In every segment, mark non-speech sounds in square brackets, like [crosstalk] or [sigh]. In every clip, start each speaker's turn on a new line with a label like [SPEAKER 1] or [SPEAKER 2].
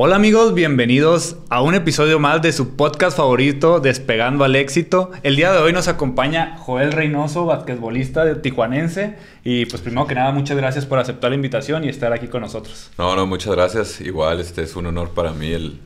[SPEAKER 1] Hola amigos, bienvenidos a un episodio más de su podcast favorito, Despegando al Éxito. El día de hoy nos acompaña Joel Reynoso, basquetbolista de tijuanense. Y pues primero que nada, muchas gracias por aceptar la invitación y estar aquí con nosotros.
[SPEAKER 2] No, no, muchas gracias. Igual este es un honor para mí el,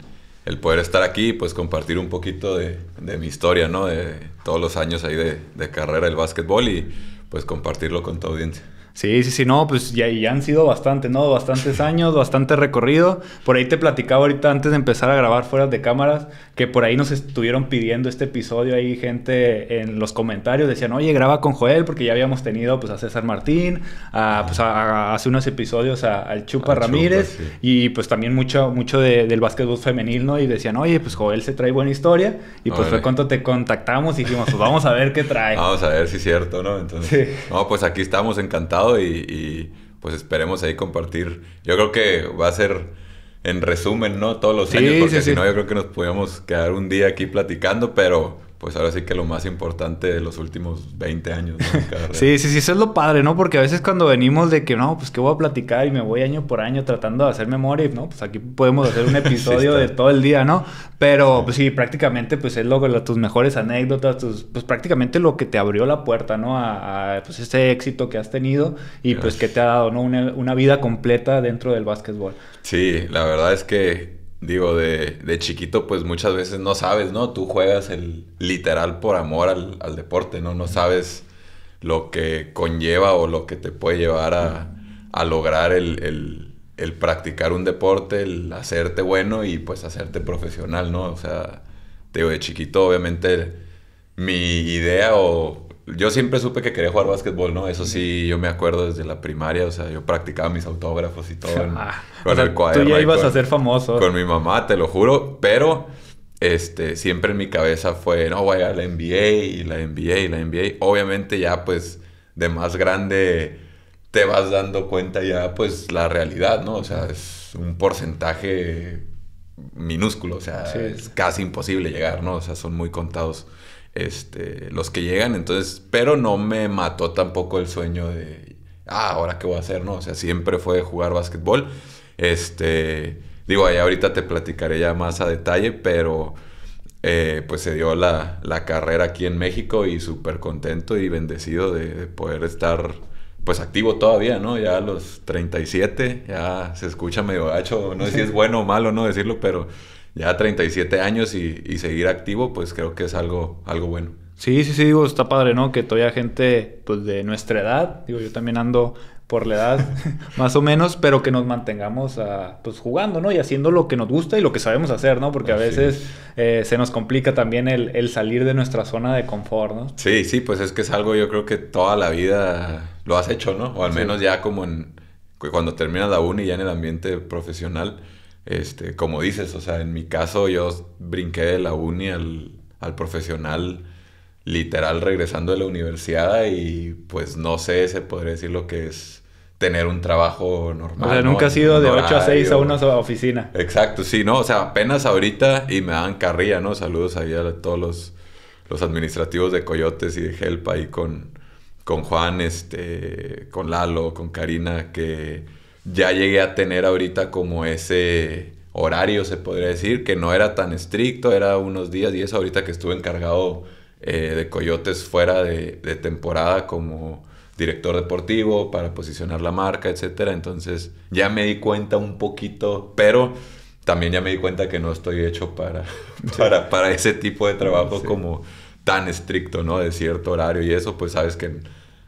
[SPEAKER 2] poder estar aquí y pues compartir un poquito de, mi historia, ¿no? De todos los años ahí de, de carrera del básquetbol y pues compartirlo con tu audiencia. Sí, sí,
[SPEAKER 1] sí, no, pues ya, han sido bastante, ¿no? Bastantes [laughs] años, bastante recorrido. Por ahí te platicaba ahorita antes de empezar a grabar fuera de cámaras, que por ahí nos estuvieron pidiendo este episodio, ahí gente en los comentarios decían, oye, graba con Joel, porque ya habíamos tenido pues a César Martín, a, pues, hace unos episodios al Chupa Ramírez, y pues también mucho, mucho del básquetbol femenil, ¿no? Y decían, oye, pues Joel se trae buena historia, y pues fue cuando te contactamos y dijimos, pues vamos a ver qué trae. [laughs]
[SPEAKER 2] Vamos a ver si es cierto, ¿no? Entonces, sí. no, pues aquí estamos encantados y, pues esperemos ahí compartir. Yo creo que va a ser en resumen, ¿no? Todos los años, porque si no, yo creo que nos podíamos quedar un día aquí platicando, pero pues ahora sí que lo más importante de los últimos 20 años. ¿no? [laughs]
[SPEAKER 1] sí, sí, sí, eso es lo padre, ¿no? Porque a veces cuando venimos de que, no, pues que voy a platicar y me voy año por año tratando de hacer memoria, ¿no? Pues aquí podemos hacer un [laughs] episodio de todo el día, ¿no? Pero pues, sí. prácticamente pues es lo, que tus mejores anécdotas, pues prácticamente lo que te abrió la puerta, ¿no? A, pues ese éxito que has tenido y pues que te ha dado, ¿no? Una, una vida completa dentro del
[SPEAKER 2] básquetbol. Sí, la verdad es que digo, de, de, chiquito, pues muchas veces no sabes, ¿no? Tú juegas el literal por amor al, deporte, ¿no? No sabes lo que conlleva o lo que te puede llevar a, lograr el, practicar un deporte, el hacerte bueno y pues hacerte profesional, ¿no? O sea, digo, de chiquito obviamente mi idea o yo siempre supe que quería jugar básquetbol, ¿no? Eso sí, yo me acuerdo desde la primaria, o sea, yo practicaba mis autógrafos y todo. [laughs] Ah, con el cuaderno. Tú ya ibas a ser famoso. Con mi mamá, te lo juro, pero este, siempre en mi cabeza fue, no, voy a la NBA y la NBA y la NBA. Obviamente ya pues de más grande te vas dando cuenta ya pues la realidad, ¿no? O sea, es un porcentaje minúsculo, o sea, es casi imposible llegar, ¿no? O sea, son muy contados este, los que llegan. Entonces, pero no me mató tampoco el sueño de, ah, ahora qué voy a hacer, ¿no? O sea, siempre fue jugar básquetbol. Este, digo, ahí ahorita te platicaré ya más a detalle, pero eh, pues se dio la, carrera aquí en México y súper contento y bendecido de, poder estar pues activo todavía, ¿no? Ya a los 37, ya se escucha medio gacho, no sé si es [laughs] bueno o malo no decirlo, pero ya 37 años y, seguir activo, pues creo que es algo, algo bueno.
[SPEAKER 1] Sí, sí, sí, digo, está padre, ¿no? Que todavía gente, pues, de nuestra edad, digo, yo también ando por la edad, [laughs] más o menos, pero que nos mantengamos, ah, pues, jugando, ¿no? Y haciendo lo que nos gusta y lo que sabemos hacer, ¿no? Porque a veces eh, se nos complica también el, salir de nuestra zona de confort, ¿no?
[SPEAKER 2] Sí, sí, pues es que es algo yo creo que toda la vida lo has hecho, ¿no? O al menos ya como en, cuando terminas la uni ya en el ambiente profesional, este, como dices, o sea, en mi caso yo brinqué de la uni al, profesional literal regresando de la universidad y pues no sé, se podría decir lo que es tener un trabajo normal. O sea, nunca ha sido de 8 a 6 a una
[SPEAKER 1] oficina.
[SPEAKER 2] Exacto, sí, ¿no? O sea, apenas ahorita y me dan carrilla, ¿no? Saludos ahí a todos los, los administrativos de Coyotes y de Help ahí con, con Juan, este, con Lalo, con Karina, que ya llegué a tener ahorita como ese horario, se podría decir, que no era tan estricto, era unos días y eso ahorita que estuve encargado eh, de Coyotes fuera de, temporada como director deportivo para posicionar la marca, etc. Entonces ya me di cuenta un poquito, pero también ya me di cuenta que no estoy hecho para, [laughs] para, para ese tipo de trabajo como tan estricto, ¿no? De cierto horario y eso, pues sabes que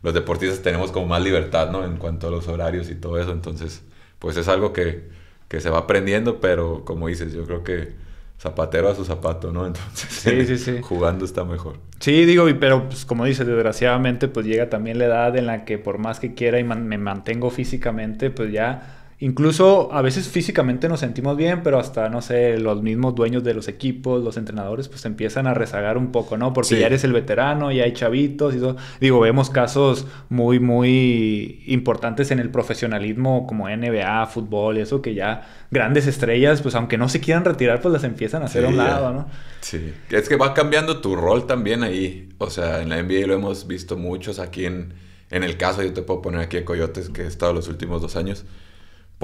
[SPEAKER 2] los deportistas tenemos como más libertad, ¿no? En cuanto a los horarios y todo eso. Entonces, pues es algo que, se va aprendiendo, pero como dices, yo creo que zapatero a su zapato, ¿no? Entonces, sí, [laughs] jugando está mejor.
[SPEAKER 1] Sí, digo, pero pues, como dices, desgraciadamente, pues llega también la edad en la que por más que quiera y me mantengo físicamente, pues ya Incluso a veces físicamente nos sentimos bien, pero hasta, no sé, los mismos dueños de los equipos, los entrenadores, pues empiezan a rezagar un poco, ¿no? Porque ya eres el veterano, ya hay chavitos y todo. Digo, vemos casos muy, muy importantes en el profesionalismo como NBA, fútbol y eso, que ya grandes estrellas, pues aunque no se quieran retirar, pues las empiezan a hacer a un lado, ¿no?
[SPEAKER 2] Sí, es que va cambiando tu rol también ahí. O sea, en la NBA lo hemos visto muchos aquí en, en el caso, yo te puedo poner aquí a Coyotes, que he estado los últimos dos años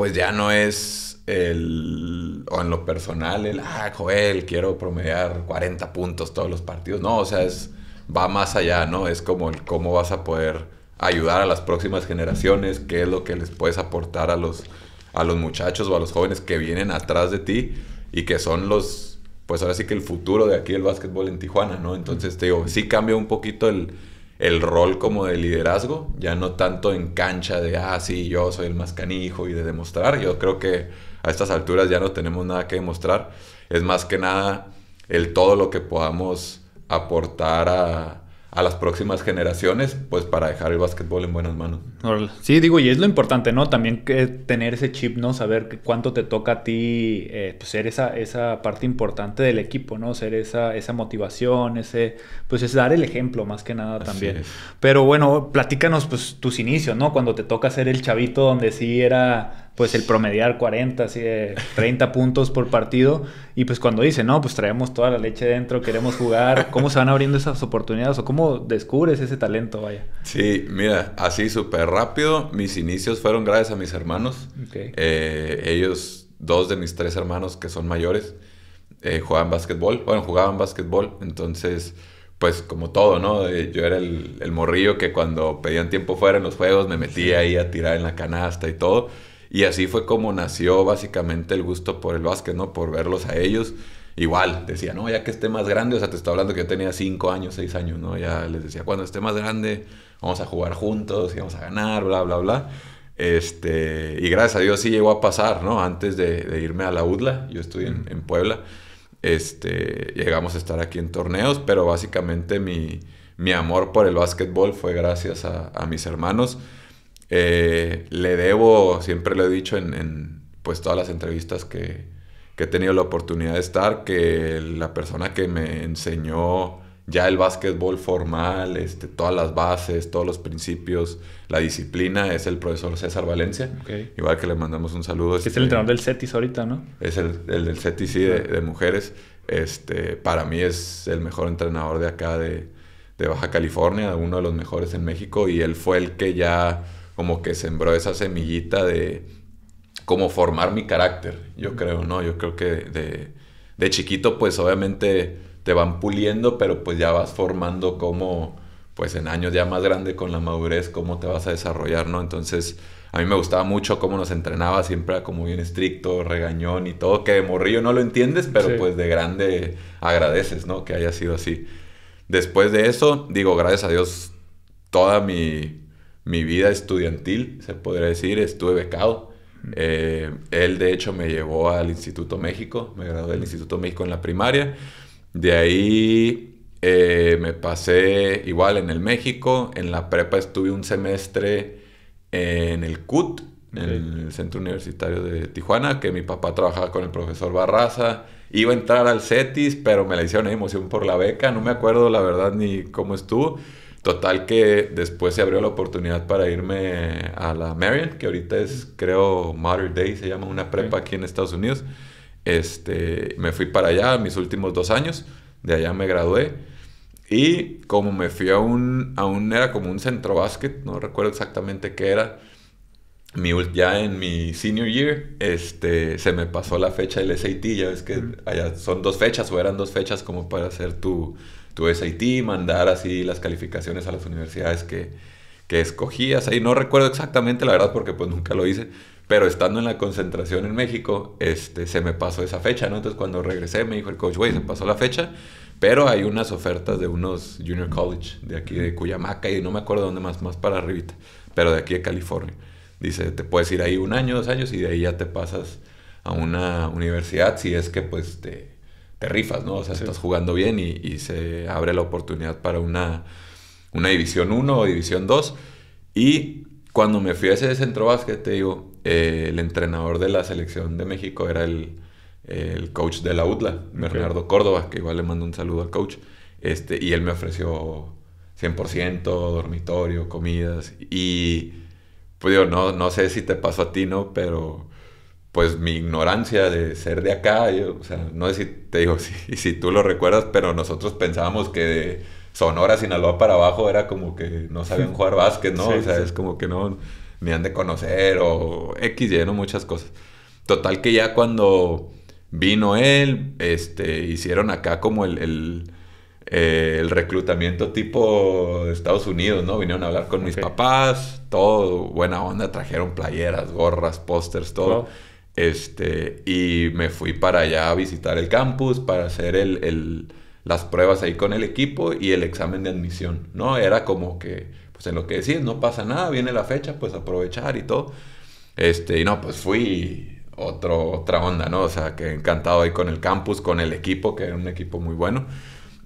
[SPEAKER 2] pues ya no es el, o en lo personal, el, ah, Joel, quiero promediar 40 puntos todos los partidos. No, o sea, es, va más allá, ¿no? Es como el cómo vas a poder ayudar a las próximas generaciones, qué es lo que les puedes aportar a los, a los muchachos o a los jóvenes que vienen atrás de ti y que son los, pues ahora sí que el futuro de aquí el básquetbol en Tijuana, ¿no? Entonces te digo, sí cambia un poquito el, el rol como de liderazgo, ya no tanto en cancha de, ah, sí, yo soy el más canijo y de demostrar. Yo creo que a estas alturas ya no tenemos nada que demostrar. Es más que nada el todo lo que podamos aportar a, a las próximas generaciones, pues para dejar el básquetbol en buenas manos.
[SPEAKER 1] Sí, digo, y es lo importante, ¿no? También que tener ese chip, ¿no? Saber cuánto te toca a ti eh, pues, ser esa, esa parte importante del equipo, ¿no? Ser esa, esa motivación, ese, pues es dar el ejemplo más que nada también. Pero bueno, platícanos pues tus inicios, ¿no? Cuando te toca ser el chavito donde sí era pues el promediar 40, así de 30 puntos por partido. Y pues cuando dice, no, pues traemos toda la leche dentro, queremos jugar, ¿cómo se van abriendo esas oportunidades o cómo descubres ese talento? Vaya.
[SPEAKER 2] Sí, mira, así súper rápido. Mis inicios fueron gracias a mis hermanos. Eh, ellos, dos de mis tres hermanos que son mayores, eh, jugaban básquetbol. Bueno, jugaban básquetbol. Entonces, pues como todo, ¿no? Eh, yo era el, el morrillo que cuando pedían tiempo fuera en los juegos me metía ahí a tirar en la canasta y todo. Y así fue como nació básicamente el gusto por el básquet, ¿no? Por verlos a ellos. Igual, decía, no, ya que esté más grande, o sea, te estoy hablando que yo tenía 5 años, 6 años, ¿no? Ya les decía, cuando esté más grande, vamos a jugar juntos y vamos a ganar, bla, bla, bla. Este, y gracias a Dios sí llegó a pasar, ¿no? Antes de, irme a la UDLA, yo estoy en, Puebla, este, llegamos a estar aquí en torneos, pero básicamente mi, mi amor por el básquetbol fue gracias a, a mis hermanos eh, le debo, siempre lo he dicho en, pues todas las entrevistas que, he tenido la oportunidad de estar, que la persona que me enseñó ya el básquetbol formal, este, todas las bases, todos los principios, la disciplina, es el profesor César Valencia. Igual que le mandamos un saludo. es el este, entrenador del CETIS ahorita, ¿no? Es el, del CETIS, sí, de, mujeres. Este, para mí es el mejor entrenador de acá de, de Baja California, uno de los mejores en México, y él fue el que ya como que sembró esa semillita de cómo formar mi carácter, yo creo, ¿no? Yo creo que de, chiquito pues obviamente te van puliendo, pero pues ya vas formando como pues en años ya más grande con la madurez cómo te vas a desarrollar, ¿no? Entonces a mí me gustaba mucho cómo nos entrenaba, siempre como bien estricto, regañón y todo, que de morrillo no lo entiendes, pero pues de grande agradeces, ¿no? Que haya sido así. Después de eso, digo, gracias a Dios, toda mi mi vida estudiantil, se podría decir, estuve becado. Eh, él de hecho me llevó al Instituto México, me gradué del Instituto México en la primaria. De ahí eh, me pasé igual en el México, en la prepa estuve un semestre en el CUT, en el Centro Universitario de Tijuana, que mi papá trabajaba con el profesor Barraza. Iba a entrar al CETIS, pero me la hicieron emoción por la beca, no me acuerdo la verdad ni cómo estuvo. Total que después se abrió la oportunidad para irme a la Marion, que ahorita es, creo, Modern Day, se llama una prepa aquí en Estados Unidos. Este, me fui para allá mis últimos dos años, de allá me gradué. Y como me fui a un, a era como un centro básquet, no recuerdo exactamente qué era, mi, ya en mi senior year, este, se me pasó la fecha del SAT, ya ves que allá son dos fechas o eran dos fechas como para hacer tu, tu SAT, mandar así las calificaciones a las universidades que, escogías. Ahí no recuerdo exactamente, la verdad, porque pues nunca lo hice. Pero estando en la concentración en México, este, se me pasó esa fecha, ¿no? Entonces cuando regresé me dijo el coach, güey, se pasó la fecha. Pero hay unas ofertas de unos junior college de aquí de Cuyamaca y no me acuerdo dónde más, más para arribita. Pero de aquí de California. Dice, te puedes ir ahí un año, dos años y de ahí ya te pasas a una universidad si es que pues te te rifas, ¿no? O sea, estás jugando bien y, se abre la oportunidad para una, una División 1 o División 2. Y cuando me fui a ese centro básquet, te digo, eh, el entrenador de la selección de México era el, coach de la UTLA, Bernardo Córdoba, que igual le mando un saludo al coach. Este, y él me ofreció 100%, dormitorio, comidas. Y pues digo, no, no sé si te pasó a ti, ¿no? Pero pues mi ignorancia de ser de acá, yo, o sea, no sé si te digo, [laughs] si, si tú lo recuerdas, pero nosotros pensábamos que de Sonora, Sinaloa para abajo era como que no sabían jugar básquet, ¿no? o sea, es como que no, me han de conocer o X, lleno Muchas cosas. Total que ya cuando vino él, este, hicieron acá como el, el, eh, reclutamiento tipo de Estados Unidos, ¿no? Vinieron a hablar con mis papás, todo, buena onda, trajeron playeras, gorras, pósters, todo. Este, y me fui para allá a visitar el campus para hacer el, las pruebas ahí con el equipo y el examen de admisión, ¿no? Era como que, pues en lo que decís, no pasa nada, viene la fecha, pues aprovechar y todo. Este, y no, pues fui otro, otra onda, ¿no? O sea, que encantado ahí con el campus, con el equipo, que era un equipo muy bueno.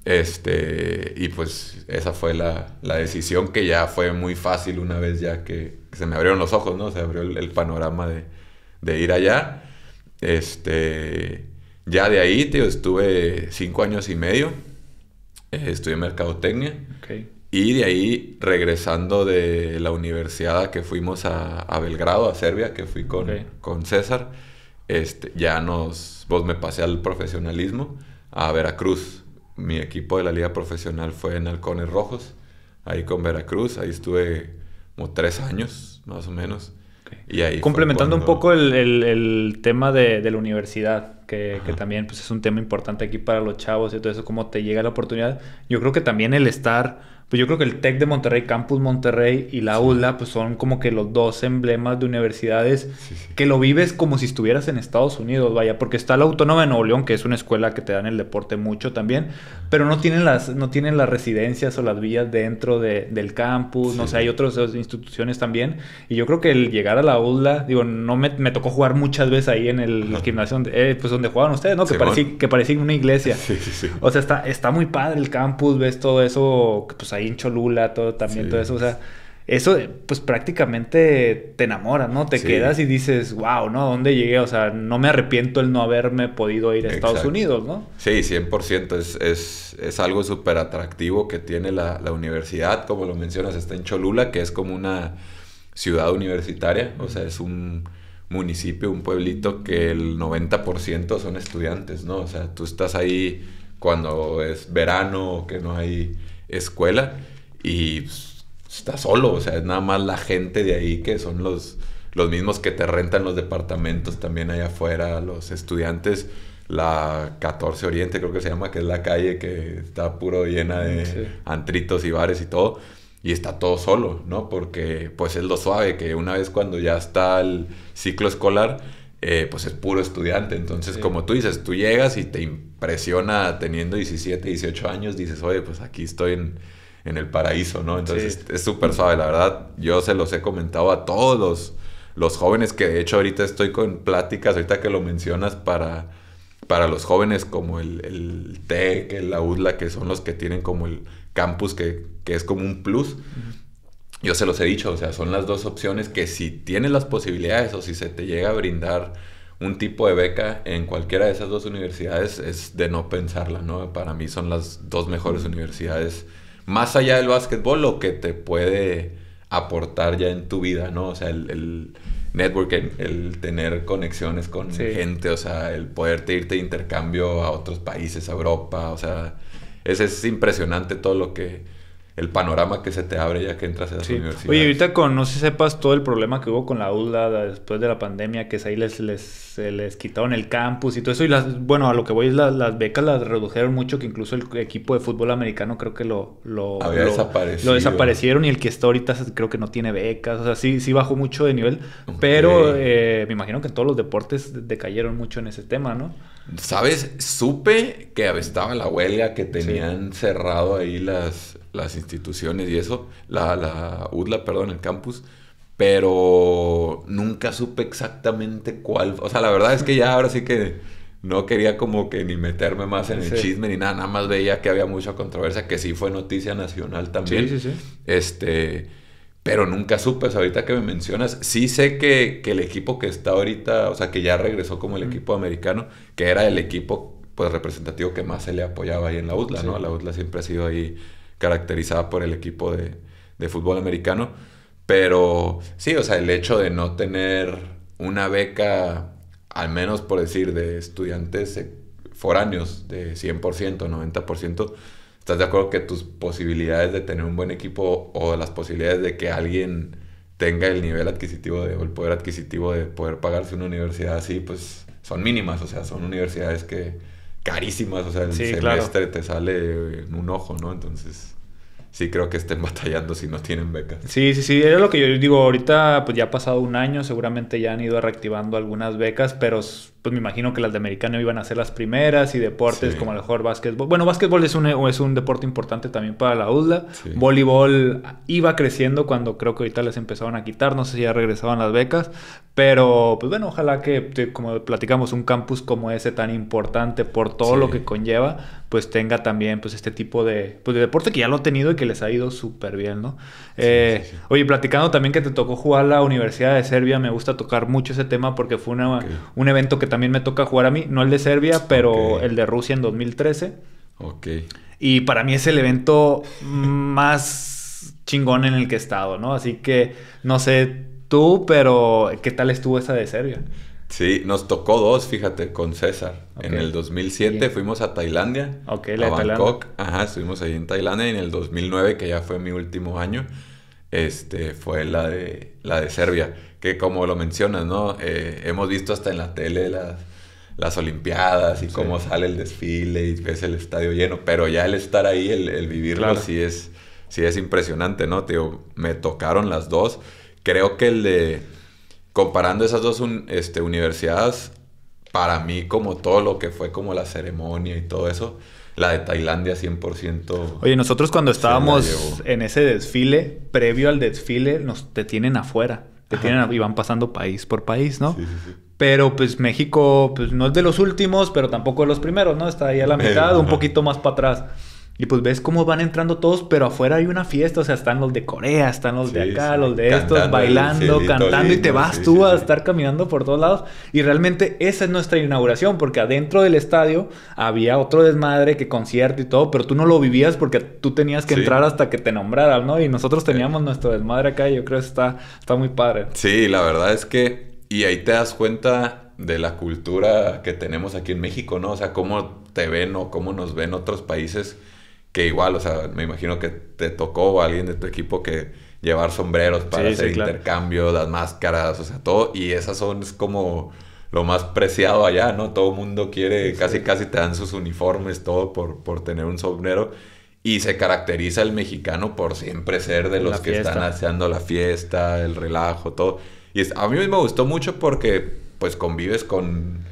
[SPEAKER 2] Este, y pues esa fue la, decisión que ya fue muy fácil una vez ya que, se me abrieron los ojos, ¿no? Se abrió el panorama de, de ir allá. Este, ya de ahí, estuve cinco años y medio. Estuve eh, estudié mercadotecnia. Y de ahí, regresando de la universidad que fuimos a, Belgrado, a Serbia, que fui con, con César, este, ya nos, vos me pasé al profesionalismo, a Veracruz. Mi equipo de la liga profesional fue en Halcones Rojos, ahí con Veracruz. Ahí estuve como tres años, más o menos. Y ahí Complementando un poco el,
[SPEAKER 1] tema de, la universidad, que, también pues, es un tema importante aquí para los chavos y todo eso, cómo te llega la oportunidad. Yo creo que también el estar pues yo creo que el TEC de Monterrey, Campus Monterrey y la ULA, pues son como que los dos emblemas de universidades que lo vives como si estuvieras en Estados Unidos, vaya, porque está la Autónoma de Nuevo León, que es una escuela que te dan el deporte mucho también, pero no tienen las, no tienen las residencias o las vías dentro de, del campus, no sé, hay otras instituciones también, y yo creo que el llegar a la ULA, digo, no me, me tocó jugar muchas veces ahí en el gimnasio, eh, pues donde jugaban ustedes, ¿no? Que parecía, que parecía una iglesia. [laughs] O sea, está, está muy padre el campus, ves todo eso, pues ahí en Cholula, todo también, todo eso, o sea, eso pues prácticamente te enamora, ¿no? Te quedas y dices, wow, ¿no? dónde llegué? O sea, no me arrepiento el no haberme podido ir a Estados Unidos, ¿no?
[SPEAKER 2] Sí, 100%. Es, es, es algo súper atractivo que tiene la, la, universidad, como lo mencionas, está en Cholula, que es como una ciudad universitaria, o sea, es un municipio, un pueblito que el 90% son estudiantes, ¿no? O sea, tú estás ahí cuando es verano, que no hay escuela y pues, está solo, o sea, es nada más la gente de ahí que son los, los mismos que te rentan los departamentos también allá afuera, los estudiantes. La 14 Oriente creo que se llama, que es la calle que está puro llena de antritos y bares y todo y está todo solo, ¿no? Porque pues es lo suave, que una vez cuando ya está el ciclo escolar, eh, pues es puro estudiante. Entonces, como tú dices, tú llegas y te impresiona teniendo 17, 18 años, dices, oye, pues aquí estoy en, el paraíso, ¿no? Entonces, es súper suave, la verdad. Yo se los he comentado a todos los, jóvenes, que de hecho ahorita estoy con pláticas, ahorita que lo mencionas, para, para los jóvenes como el, el TEC, la UDLA, que son los que tienen como el campus que, que es como un plus yo se los he dicho, o sea, son las dos opciones que si tienes las posibilidades o si se te llega a brindar un tipo de beca en cualquiera de esas dos universidades es de no pensarla, ¿no? Para mí son las dos mejores universidades, más allá del básquetbol, lo que te puede aportar ya en tu vida, ¿no? O sea, el, networking, el tener conexiones con gente, o sea, el poderte irte de intercambio a otros países, a Europa, o sea, es impresionante todo lo que el panorama que se te abre ya que entras a la sí. Oye,
[SPEAKER 1] ahorita con, no sé sepas todo el problema que hubo con la UDLA después de la pandemia, que es ahí les, les, les quitaron el campus y todo eso, y las, bueno, a lo que voy es las, becas las redujeron mucho, que incluso el equipo de fútbol americano creo que lo, lo, lo, desaparecieron y el que está ahorita creo que no tiene becas, o sea, sí, sí bajó mucho de nivel, pero eh, me imagino que en todos los deportes decayeron mucho en ese tema, ¿no?
[SPEAKER 2] Sabes, supe que estaba la huelga, que tenían cerrado ahí las las instituciones y eso, la, la UDLA, perdón, el campus, pero nunca supe exactamente cuál. O sea, la verdad es que ya ahora sí que no quería como que ni meterme más en el chisme ni nada, nada más veía que había mucha controversia, que sí fue noticia nacional también. Este, pero nunca supe, ahorita que me mencionas, sí sé que, el equipo que está ahorita, o sea, que ya regresó como el equipo americano, que era el equipo pues representativo que más se le apoyaba ahí en la UTLA, ¿no? La UDLA siempre ha sido ahí caracterizada por el equipo de, de fútbol americano. Pero sí, o sea, el hecho de no tener una beca, al menos por decir, de estudiantes eh, foráneos de 100%, 90%, ¿estás de acuerdo que tus posibilidades de tener un buen equipo o las posibilidades de que alguien tenga el nivel adquisitivo o el poder adquisitivo de poder pagarse una universidad así, pues son mínimas, o sea, son universidades que carísimas, o sea, el semestre te sale en un ojo, ¿no? Entonces sí creo que estén [laughs] batallando si no tienen becas. Sí, sí,
[SPEAKER 1] sí, es lo que yo digo, ahorita pues ya ha pasado un año, seguramente ya han ido reactivando algunas becas, pero pues me imagino que las de americano iban a ser las primeras y deportes como a lo mejor básquetbol. Bueno, básquetbol es un, es un deporte importante también para la UDLA. Voleibol iba creciendo cuando creo que ahorita les empezaban a quitar, no sé si ya regresaban las becas, pero pues bueno, ojalá que como platicamos un campus como ese tan importante por todo lo que conlleva, pues tenga también pues este tipo de, pues, de deporte que ya lo ha tenido y que les ha ido súper bien, ¿no? Eh, oye, platicando también que te tocó jugar la Universidad de Serbia, me gusta tocar mucho ese tema porque fue una, un evento que también me toca jugar a mí, no el de Serbia, pero el de Rusia en 2013. Ok. Y para mí es el evento más chingón en el que he estado, ¿no? Así que no sé tú, pero ¿qué tal estuvo esa de Serbia?
[SPEAKER 2] Sí, nos tocó dos, fíjate, con César. En el 2007 fuimos a Tailandia, Ok, la a Bangkok. Ajá, estuvimos ahí en Tailandia y en el 2009, que ya fue mi último año, este, fue la de, la de Serbia que como lo mencionas, ¿no? Eh, hemos visto hasta en la tele las, las Olimpiadas y cómo sale el desfile y ves el estadio lleno, pero ya el estar ahí, el, vivirlo, sí, es, sí es impresionante, ¿no? me tocaron las dos. Creo que el de, comparando esas dos este, universidades, para mí como todo lo que fue como la ceremonia y todo eso, la de Tailandia 100%. Oye, nosotros cuando estábamos
[SPEAKER 1] en ese desfile, previo al desfile, nos te tienen afuera tienen y van pasando país por país, ¿no? Pero pues México pues, no es de los últimos, pero tampoco de los primeros, ¿no? Está ahí a la mitad, un poquito más para atrás. Y pues ves cómo van entrando todos, pero afuera hay una fiesta, o sea, están los de Corea, están los de acá, los de estos, bailando, cantando, y te vas tú a estar caminando por todos lados. Y realmente esa es nuestra inauguración, porque adentro del estadio había otro desmadre que concierto y todo, pero tú no lo vivías porque tú tenías que entrar hasta que te nombraran, ¿no? Y nosotros teníamos nuestro desmadre acá, y yo creo que está, está muy padre.
[SPEAKER 2] Sí, la verdad es que, y ahí te das cuenta de la cultura que tenemos aquí en México, ¿no? O sea, cómo te ven o cómo nos ven otros países que igual, o sea, me imagino que te tocó a alguien de tu equipo que llevar sombreros para hacer intercambio, las máscaras, o sea, todo. Y esas son como lo más preciado allá, ¿no? Todo el mundo quiere, casi casi te dan sus uniformes, todo por, por tener un sombrero. Y se caracteriza el mexicano por siempre ser de los que están haciendo la fiesta, el relajo, todo. Y a mí me gustó mucho porque pues convives con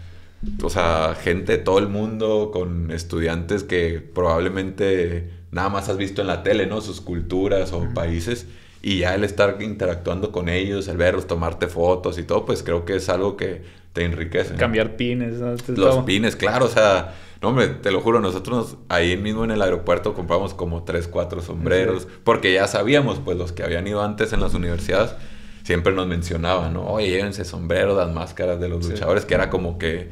[SPEAKER 2] o sea, gente de todo el mundo, con estudiantes que probablemente nada más has visto en la tele, ¿no? Sus culturas o países. Y ya el estar interactuando con ellos, el verlos, tomarte fotos y todo, pues creo que es algo que te enriquece. Cambiar pines. ¿no? Este los pines, claro, o sea, no, hombre, te lo juro, nosotros ahí mismo en el aeropuerto compramos como 3, 4 sombreros, porque ya sabíamos, pues los que habían ido antes en las universidades siempre nos mencionaban, ¿no? Oye, llévense sombrero, las máscaras de los luchadores, que era como que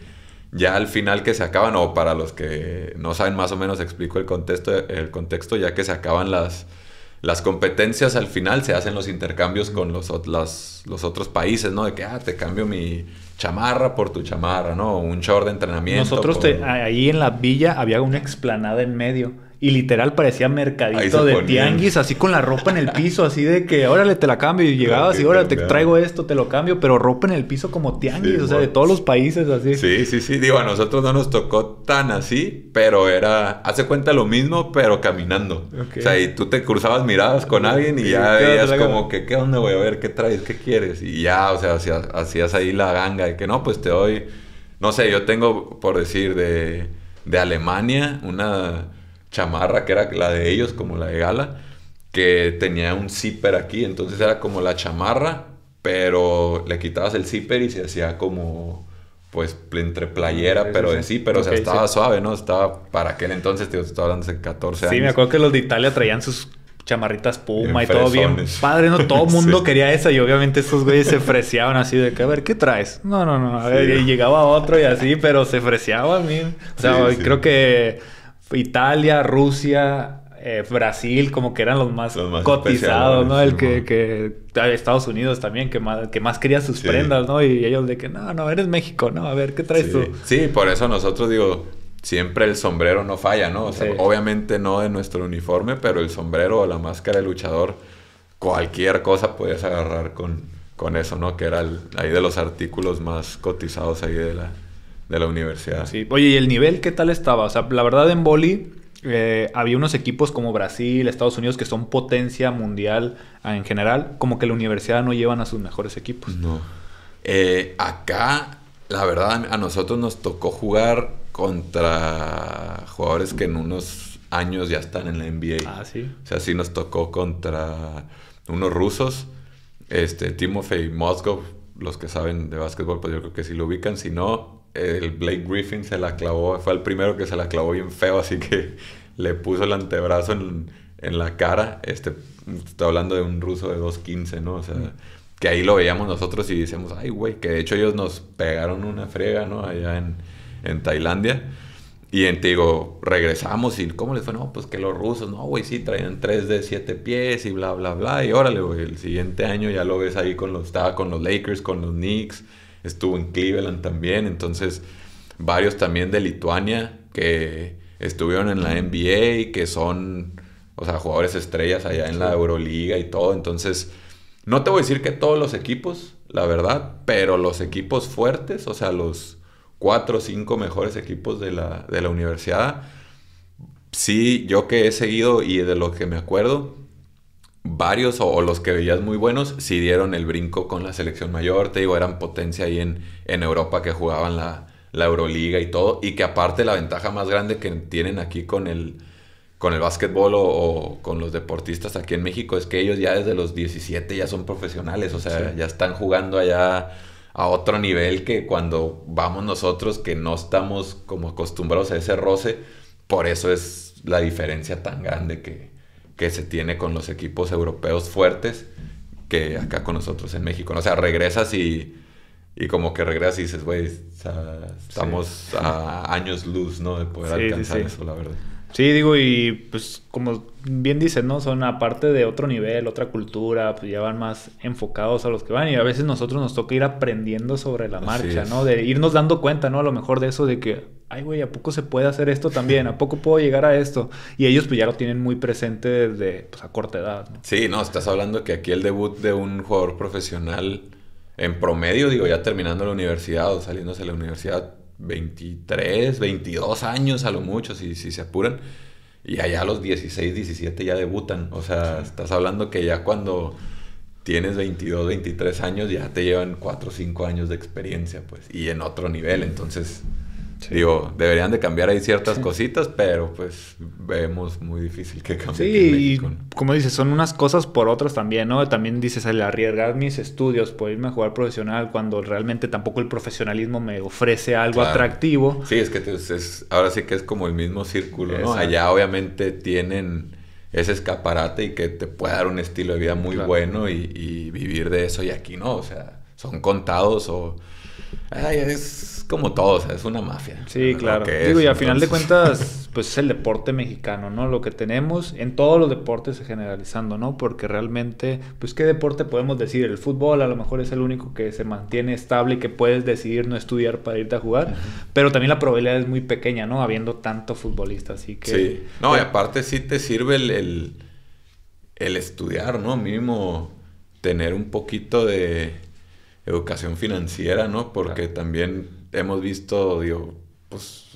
[SPEAKER 2] ya al final que se acaban, o para los que no saben más o menos, explico el contexto, el contexto ya que se acaban las, las competencias, al final se hacen los intercambios con los, los otros países, ¿no? De que, ah, te cambio mi chamarra por tu chamarra, ¿no? Un short de entrenamiento. Nosotros
[SPEAKER 1] ahí en la villa había una explanada en medio y literal parecía mercadito de tianguis, así con la ropa en el piso, así de que órale, te la cambio.
[SPEAKER 2] Y llegabas y órale, te traigo
[SPEAKER 1] esto, te lo cambio, pero ropa en el piso como tianguis, o sea, de todos los países
[SPEAKER 2] así. Sí, sí, sí. Digo, a nosotros no nos tocó tan así, pero era, hace cuenta lo mismo, pero caminando. O sea, y tú te cruzabas miradas con alguien y ya veías como que, ¿qué onda, Voy A ver, ¿qué traes? ¿Qué quieres? Y ya, o sea, hacías, hacías ahí la ganga de que no, pues te doy, no sé, yo tengo, por decir, de, de Alemania, una chamarra que era la de ellos, como la de gala, que tenía un zipper aquí, entonces era como la chamarra, pero le quitabas el zipper y se hacía como pues entre playera, pero de sí, pero o sea, estaba suave, ¿no? Estaba para aquel entonces, tío, estaba hablando de 14 años. Sí, me acuerdo
[SPEAKER 1] que los de Italia traían sus chamarritas puma y, todo bien padre, ¿no? Todo [laughs] el mundo quería esa y obviamente estos güeyes se freseaban así de que, a ver, ¿qué traes? No, no, no, a llegaba otro y así, pero se freseaban, mí O sea, creo que Italia, Rusia, eh, Brasil, como que eran los más, cotizados, ¿no? El que,
[SPEAKER 2] Estados Unidos también, que más, que más quería sus
[SPEAKER 1] prendas, ¿no? Y ellos de que, no, no, eres México, ¿no? A ver, ¿qué traes tú?
[SPEAKER 2] Sí, por eso nosotros digo, siempre el sombrero no falla, ¿no? O sea, obviamente no de nuestro uniforme, pero el sombrero o la máscara de luchador, cualquier cosa podías agarrar con, con eso, ¿no? Que era ahí de los artículos más cotizados ahí de la de la universidad. Sí.
[SPEAKER 1] Oye, ¿y el nivel qué tal estaba? O sea, la verdad en boli eh, había unos equipos como Brasil, Estados Unidos, que son potencia mundial en general, como que la universidad no llevan a sus mejores equipos. No.
[SPEAKER 2] Eh, acá, la verdad, a nosotros nos tocó jugar contra jugadores que en unos años ya están en la NBA. Ah, sí. O sea, sí nos tocó contra unos rusos, este, Timofey Moskov, los que saben de básquetbol, pues yo creo que sí lo ubican, si no, el Blake Griffin se la clavó, fue el primero que se la clavó bien feo, así que [laughs] le puso el antebrazo en, la cara. Este, está hablando de un ruso de 2.15, ¿no? O sea, mm. que ahí lo veíamos nosotros y decíamos, ay, güey, que de hecho ellos nos pegaron una frega, ¿no? Allá en, Tailandia. Y en, digo, regresamos y ¿cómo les fue? No, pues que los rusos, no, güey, sí, traían 3 de 7 pies y bla, bla, bla. Y órale, güey, el siguiente año ya lo ves ahí con los, estaba con los Lakers, con los Knicks estuvo en Cleveland también, entonces varios también de Lituania que estuvieron en la NBA y que son, o sea, jugadores estrellas allá en la Euroliga y todo, entonces no te voy a decir que todos los equipos, la verdad, pero los equipos fuertes, o sea, los cuatro o cinco mejores equipos de la, de la universidad, sí, yo que he seguido y de lo que me acuerdo, varios o, los que veías muy buenos Si dieron el brinco con la selección mayor, te digo, eran potencia ahí en, en Europa que jugaban la, Euroliga y todo, y que aparte la ventaja más grande que tienen aquí con el, con el básquetbol o, con los deportistas aquí en México es que ellos ya desde los 17 ya son profesionales, o sea, ya están jugando allá a otro nivel que cuando vamos nosotros que no estamos como acostumbrados a ese roce, por eso es la diferencia tan grande que, que se tiene con los equipos europeos fuertes que acá con nosotros en México. O sea, regresas y, y como que regresas y dices, güey, estamos a años luz, ¿no? De poder alcanzar eso, la verdad.
[SPEAKER 1] Sí, digo, y pues como bien dicen, ¿no? Son aparte de otro nivel, otra cultura, pues ya van más enfocados a los que van y a veces nosotros nos toca ir aprendiendo sobre la marcha, ¿no? De irnos dando cuenta, ¿no? A lo mejor de eso de que, ay, güey, ¿a poco se puede hacer esto también? ¿A poco puedo llegar a esto? Y ellos pues ya lo tienen muy presente desde, pues a corta edad,
[SPEAKER 2] Sí, no, estás hablando que aquí el debut de un jugador profesional en promedio, digo, ya terminando la universidad o saliéndose de la universidad, 23, 22 años a lo mucho, si, si se apuran. Y allá a los 16, 17 ya debutan. O sea, estás hablando que ya cuando tienes 22, 23 años ya te llevan 4 o 5 años de experiencia, pues. Y en otro nivel, entonces Digo, deberían de cambiar ahí ciertas cositas, pero pues vemos muy difícil que cambie. Sí, México,
[SPEAKER 1] como dices, son unas cosas por otras también, ¿no? También dices, arriesgar mis estudios por irme a jugar profesional cuando realmente tampoco el profesionalismo me ofrece
[SPEAKER 2] algo atractivo. Sí, es que es, ahora sí que es como el mismo círculo, ¿no? Allá obviamente tienen ese escaparate y que te puede dar un estilo de vida muy bueno y, y, vivir de eso y aquí no, o sea, son contados o... Ay, es como todos, es una mafia. Sí, claro. Digo, y al final de cuentas, [laughs] pues es el deporte mexicano,
[SPEAKER 1] ¿no? Lo que tenemos en todos los deportes generalizando, ¿no? Porque realmente, pues, ¿qué deporte podemos decir? El fútbol a lo mejor es el único que se mantiene estable y que puedes decidir no estudiar para irte a jugar, pero también la probabilidad es muy pequeña, ¿no? Habiendo tanto futbolista, así que... Sí, no, y
[SPEAKER 2] aparte sí te sirve el, el, estudiar, ¿no? Mínimo tener un poquito de educación financiera, ¿no? Porque también hemos visto, pues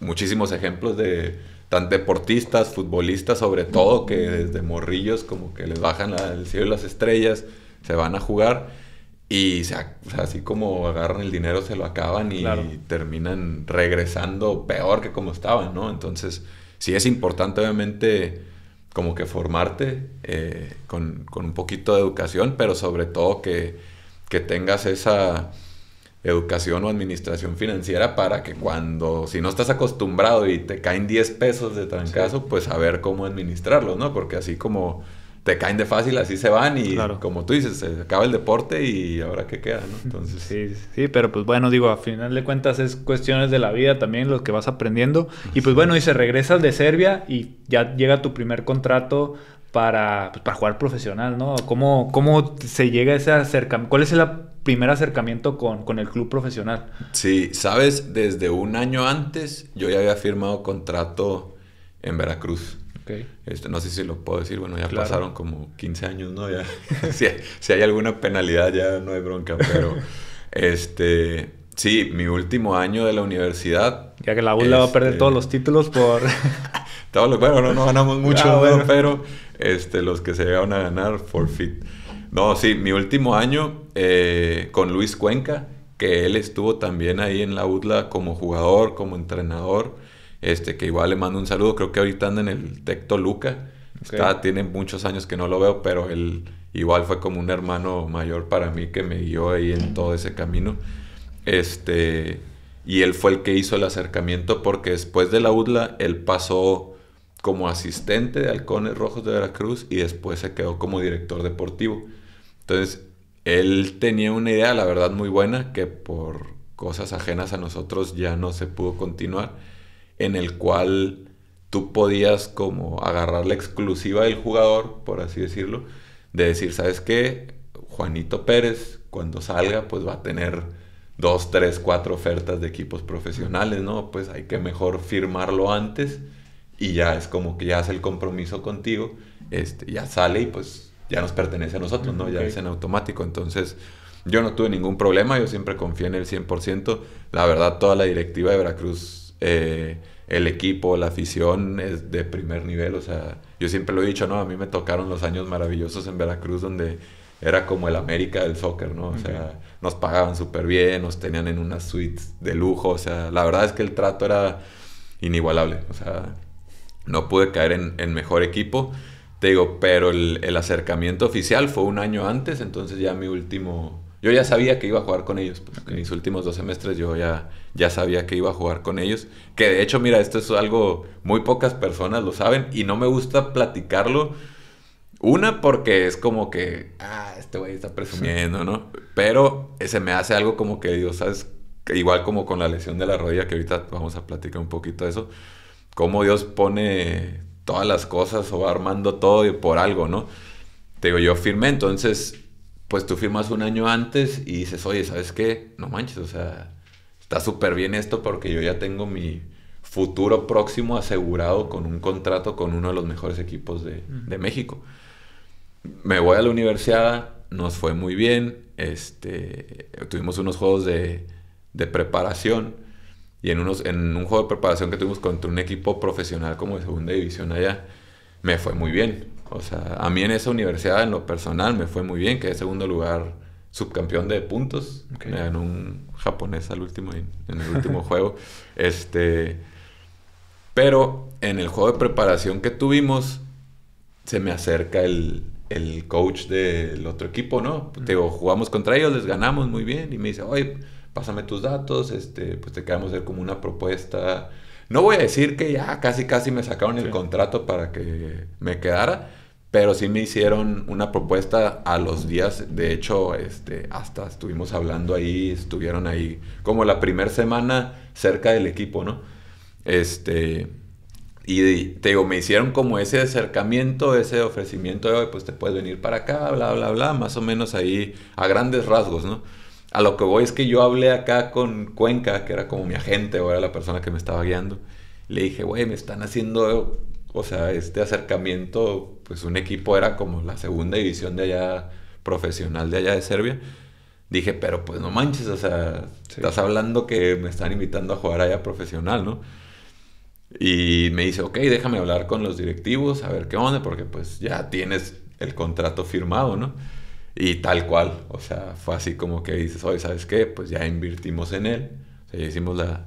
[SPEAKER 2] muchísimos ejemplos de tan deportistas, futbolistas sobre todo, que desde morrillos como que les bajan al cielo y las estrellas, se van a jugar y así como agarran el dinero se lo acaban y terminan regresando peor que como estaban, Entonces sí es importante obviamente como que formarte eh, con, con, un poquito de educación, pero sobre todo que, que tengas esa educación o administración financiera para que cuando, si no estás acostumbrado y te caen 10 pesos de trancazo, pues saber cómo administrarlos, ¿no? Porque así como te caen de fácil, así se van y como tú dices, se acaba el deporte y ahora qué queda, ¿no? Entonces... Sí,
[SPEAKER 1] sí, pero pues bueno, digo,
[SPEAKER 2] a final de cuentas
[SPEAKER 1] es cuestiones de la vida también, lo que vas aprendiendo. Y pues bueno, se regresas de Serbia y ya llega tu primer contrato para, pues, jugar profesional, ¿no? ¿Cómo, ¿Cómo se llega a ese acercamiento? ¿Cuál es la primer acercamiento con, con, el club profesional.
[SPEAKER 2] Sí, sabes, desde un año antes yo ya había firmado contrato en Veracruz. Okay. Este, no sé si lo puedo decir, bueno, ya pasaron como 15 años, ¿no? Ya, [laughs] si, hay, alguna penalidad ya no hay bronca, pero [laughs] este, sí, mi último año de la universidad. Ya que la ULA va a perder todos los este, títulos por... [laughs] bueno, no, ganamos mucho, ah, pero este, los que se llegaron a ganar, forfeit. No, sí, mi último año eh, con Luis Cuenca, que él estuvo también ahí en la UDLA como jugador, como entrenador, este, que igual le mando un saludo, creo que ahorita anda en el Tecto Luca, Está, tiene muchos años que no lo veo, pero él igual fue como un hermano mayor para mí que me guió ahí en todo ese camino. Este, y él fue el que hizo el acercamiento porque después de la UDLA él pasó como asistente de Halcones Rojos de Veracruz y después se quedó como director deportivo. Entonces, él tenía una idea, la verdad, muy buena, que por cosas ajenas a nosotros ya no se pudo continuar, en el cual tú podías como agarrar la exclusiva del jugador, por así decirlo, de decir, ¿sabes qué? Juanito Pérez, cuando salga, pues va a tener dos, tres, cuatro ofertas de equipos profesionales, ¿no? Pues hay que mejor firmarlo antes y ya es como que ya hace el compromiso contigo, este, ya sale y pues ya nos pertenece a nosotros, ¿no? Ya es en automático. Entonces, yo no tuve ningún problema, yo siempre confié en el 100%. La verdad, toda la directiva de Veracruz, eh, el equipo, la afición es de primer nivel. O sea, yo siempre lo he dicho, ¿no? A mí me tocaron los años maravillosos en Veracruz donde era como el América del soccer, ¿no? O sea, nos pagaban súper bien, nos tenían en unas suites de lujo. O sea, la verdad es que el trato era inigualable. O sea, no pude caer en, en mejor equipo. Te digo, pero el, acercamiento oficial fue un año antes, entonces ya mi último... Yo ya sabía que iba a jugar con ellos, pues, en mis últimos dos semestres yo ya, ya sabía que iba a jugar con ellos. Que de hecho, mira, esto es algo, muy pocas personas lo saben y no me gusta platicarlo. Una porque es como que, ah, este güey está presumiendo, ¿no? Pero se me hace algo como que, Dios, ¿sabes? Igual como con la lesión de la rodilla, que ahorita vamos a platicar un poquito de eso. Cómo Dios pone todas las cosas o armando todo y por algo, ¿no? Te digo, yo firmé, entonces, pues tú firmas un año antes y dices, oye, ¿sabes qué? No manches, o sea, está súper bien esto porque yo ya tengo mi futuro próximo asegurado con un contrato con uno de los mejores equipos de, México. Me voy a la universidad, nos fue muy bien, este, tuvimos unos juegos de, de preparación y en, unos, en un juego de preparación que tuvimos contra un equipo profesional como de segunda división allá, me fue muy bien. O sea, a mí en esa universidad, en lo personal, me fue muy bien. Quedé segundo lugar, subcampeón de puntos. Me ganó un japonés al último, en, el último [laughs] juego. Este, pero en el juego de preparación que tuvimos, se me acerca el, coach del otro equipo, ¿no? digo, jugamos contra ellos, les ganamos muy bien. Y me dice, oye pásame tus datos, este, pues te queremos hacer como una propuesta. No voy a decir que ya casi casi me sacaron el contrato para que me quedara, pero sí me hicieron una propuesta a los días. De hecho, este, hasta estuvimos hablando ahí, estuvieron ahí como la primera semana cerca del equipo, ¿no? Este, y te digo, me hicieron como ese acercamiento, ese ofrecimiento de, pues te puedes venir para acá, bla, bla, bla, más o menos ahí a grandes rasgos, ¿no? a lo que voy es que yo hablé acá con Cuenca, que era como mi agente o era la persona que me estaba guiando. Le dije, güey, me están haciendo, o sea, este acercamiento, pues un equipo era como la segunda división de allá, profesional de allá de Serbia. Dije, pero pues no manches, o sea, estás hablando que me están invitando a jugar allá profesional, ¿no? Y me dice, ok, déjame hablar con los directivos, a ver qué onda, porque pues ya tienes el contrato firmado, ¿no? Y tal cual, o sea, fue así como que dices, oye, ¿sabes qué? Pues ya invertimos en él, o sea, ya hicimos la,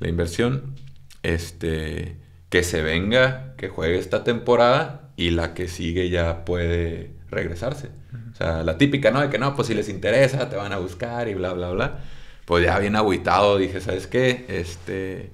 [SPEAKER 2] inversión, este, que se venga, que juegue esta temporada y la que sigue ya puede regresarse. O sea, la típica, ¿no? De que no, pues si les interesa, te van a buscar y bla, bla, bla. Pues ya bien aguitado dije, ¿sabes qué? Este,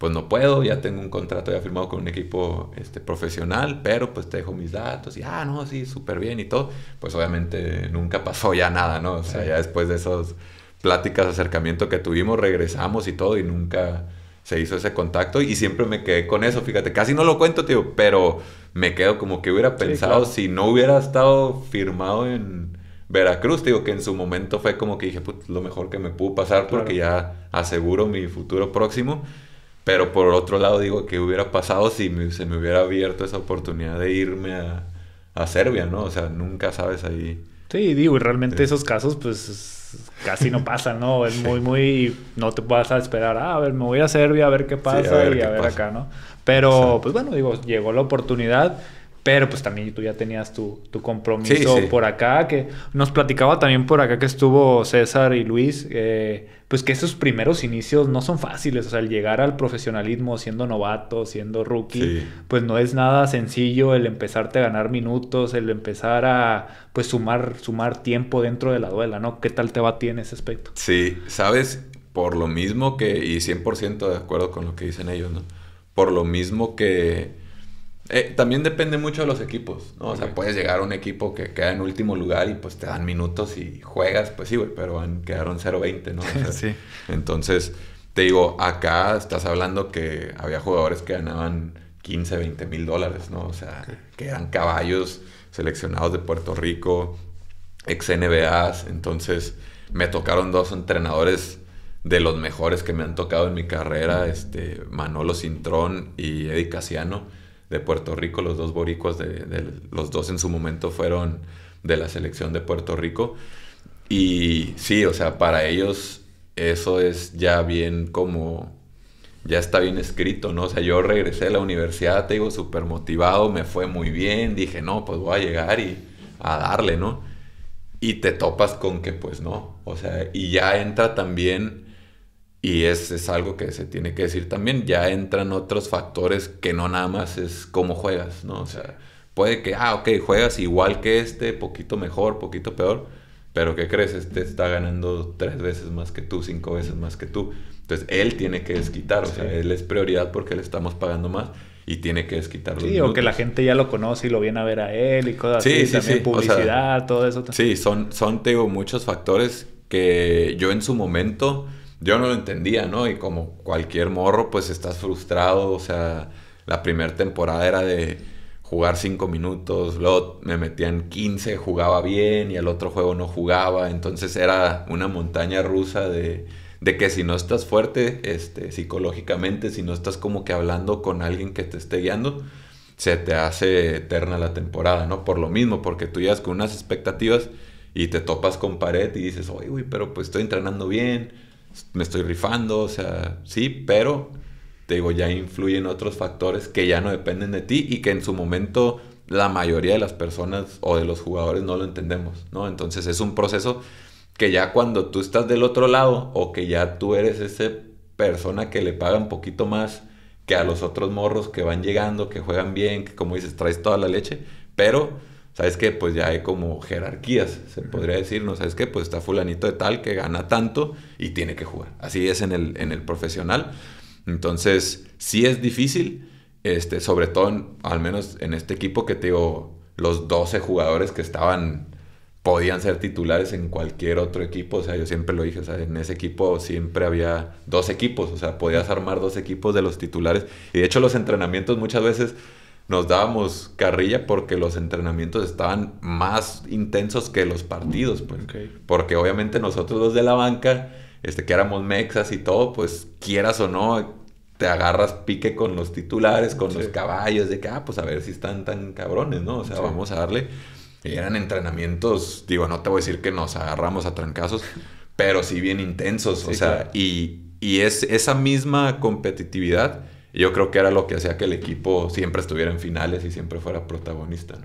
[SPEAKER 2] pues no puedo, ya tengo un contrato ya firmado con un equipo este, profesional, pero pues te dejo mis datos y, ah, no, sí, súper bien y todo, pues obviamente nunca [laughs] pasó ya nada, ¿no? O sea, ya después de esas pláticas, acercamiento que tuvimos, regresamos y todo y nunca se hizo ese contacto y siempre me quedé con eso, fíjate, casi no lo cuento, tío, pero me quedo como que hubiera pensado si no hubiera estado firmado en... Veracruz, digo que en su momento fue como que dije, pues lo mejor que me pudo pasar porque ya aseguro mi futuro próximo pero por otro lado digo, que hubiera pasado si se me hubiera abierto esa oportunidad de irme a, Serbia, no? O sea, nunca sabes ahí.
[SPEAKER 1] Sí, digo, y realmente esos casos, pues casi no pasan, ¿no? Es muy, muy. No te vas a esperar, ah, a ver, me voy a Serbia a ver qué pasa y a ver acá, ¿no? Pero, pues bueno, digo, llegó la oportunidad pero pues también tú ya tenías tu, compromiso por acá, que nos platicaba también por acá que estuvo César y Luis, eh, pues que esos primeros inicios no son fáciles, o sea, el llegar al profesionalismo siendo novato, siendo rookie, pues no es nada sencillo el empezarte a ganar minutos, el empezar a pues sumar, sumar tiempo dentro de la duela, ¿no? ¿Qué tal te va a ti en ese aspecto?
[SPEAKER 2] Sí, sabes, por lo mismo que, y 100% de acuerdo con lo que dicen ellos, ¿no? Por lo mismo que eh, también depende mucho de los equipos, ¿no? O sea, puedes llegar a un equipo que queda en último lugar y pues te dan minutos y juegas, pues sí, güey, pero quedaron 0-20, ¿no? [laughs] sí. Entonces, te digo, acá estás hablando que había jugadores que ganaban 15, 20 mil dólares, ¿no? O sea, que eran caballos seleccionados de Puerto Rico, ex NBAs, entonces me tocaron dos entrenadores de los mejores que me han tocado en mi carrera, este, Manolo Cintrón y Eddie Casiano de Puerto Rico, los dos boricuas, de, los dos en su momento fueron de la selección de Puerto Rico. Y sí, o sea, para ellos eso es ya bien como, ya está bien escrito, ¿no? O sea, yo regresé a la universidad, te digo, súper motivado, me fue muy bien, dije, no, pues voy a llegar y a darle, ¿no? Y te topas con que pues no, o sea, y ya entra también y es, es algo que se tiene que decir también. Ya entran otros factores que no nada más es cómo juegas, ¿no? O sea, puede que, ah, ok, juegas igual que este, poquito mejor, poquito peor, pero ¿qué crees? Este está ganando tres veces más que tú, cinco veces más que tú. Entonces él tiene que desquitar, o sea, él es prioridad porque le estamos pagando más y tiene que desquitar. Sí, minutos. o que la
[SPEAKER 1] gente ya lo conoce y lo viene a ver a él y cosas sí, así, sí, también publicidad,
[SPEAKER 2] todo eso. Sí, son, son, te digo, muchos factores que yo en su momento yo no lo entendía, ¿no? Y como cualquier morro, pues estás frustrado, o sea, la primera temporada era de jugar 5 minutos, luego me metían 15, jugaba bien y el otro juego no jugaba, entonces era una montaña rusa de, que si no estás fuerte este, psicológicamente, si no estás como que hablando con alguien que te esté guiando, se te hace eterna la temporada, ¿no? Por lo mismo, porque tú llegas con unas expectativas y te topas con pared y dices, uy, uy, pero pues estoy entrenando bien, me estoy rifando, o sea, sí, pero te digo, ya influyen otros factores que ya no dependen de ti y que en su momento la mayoría de las personas o de los jugadores no lo entendemos, ¿no? Entonces es un proceso que ya cuando tú estás del otro lado o que ya tú eres esa persona que le paga un poquito más que a los otros morros que van llegando, que juegan bien, que como dices, traes toda la leche, pero ¿sabes qué? Pues ya hay como jerarquías, se podría decir, ¿no? ¿Sabes qué? Pues está fulanito de tal que gana tanto y tiene que jugar. Así es en el, en el profesional. Entonces, sí es difícil, este, sobre todo, al menos en este equipo que te digo, los 12 jugadores que estaban podían ser titulares en cualquier otro equipo, o sea, yo siempre lo dije, en ese equipo siempre había dos equipos, o sea, podías armar dos equipos de los titulares y de hecho los entrenamientos muchas veces nos dábamos carrilla porque los entrenamientos estaban más intensos que los partidos, pues. Porque obviamente nosotros los de la banca, este, que éramos mexas y todo, pues quieras o no, te agarras pique con los titulares, con los caballos, de que, ah, pues a ver si están tan cabrones, ¿no? O sea, vamos a darle. Y eran entrenamientos, digo, no te voy a decir que nos agarramos a trancazos, pero sí bien intensos, o sea, y, es esa misma competitividad yo creo que era lo que hacía que el equipo siempre estuviera en finales y siempre fuera protagonista.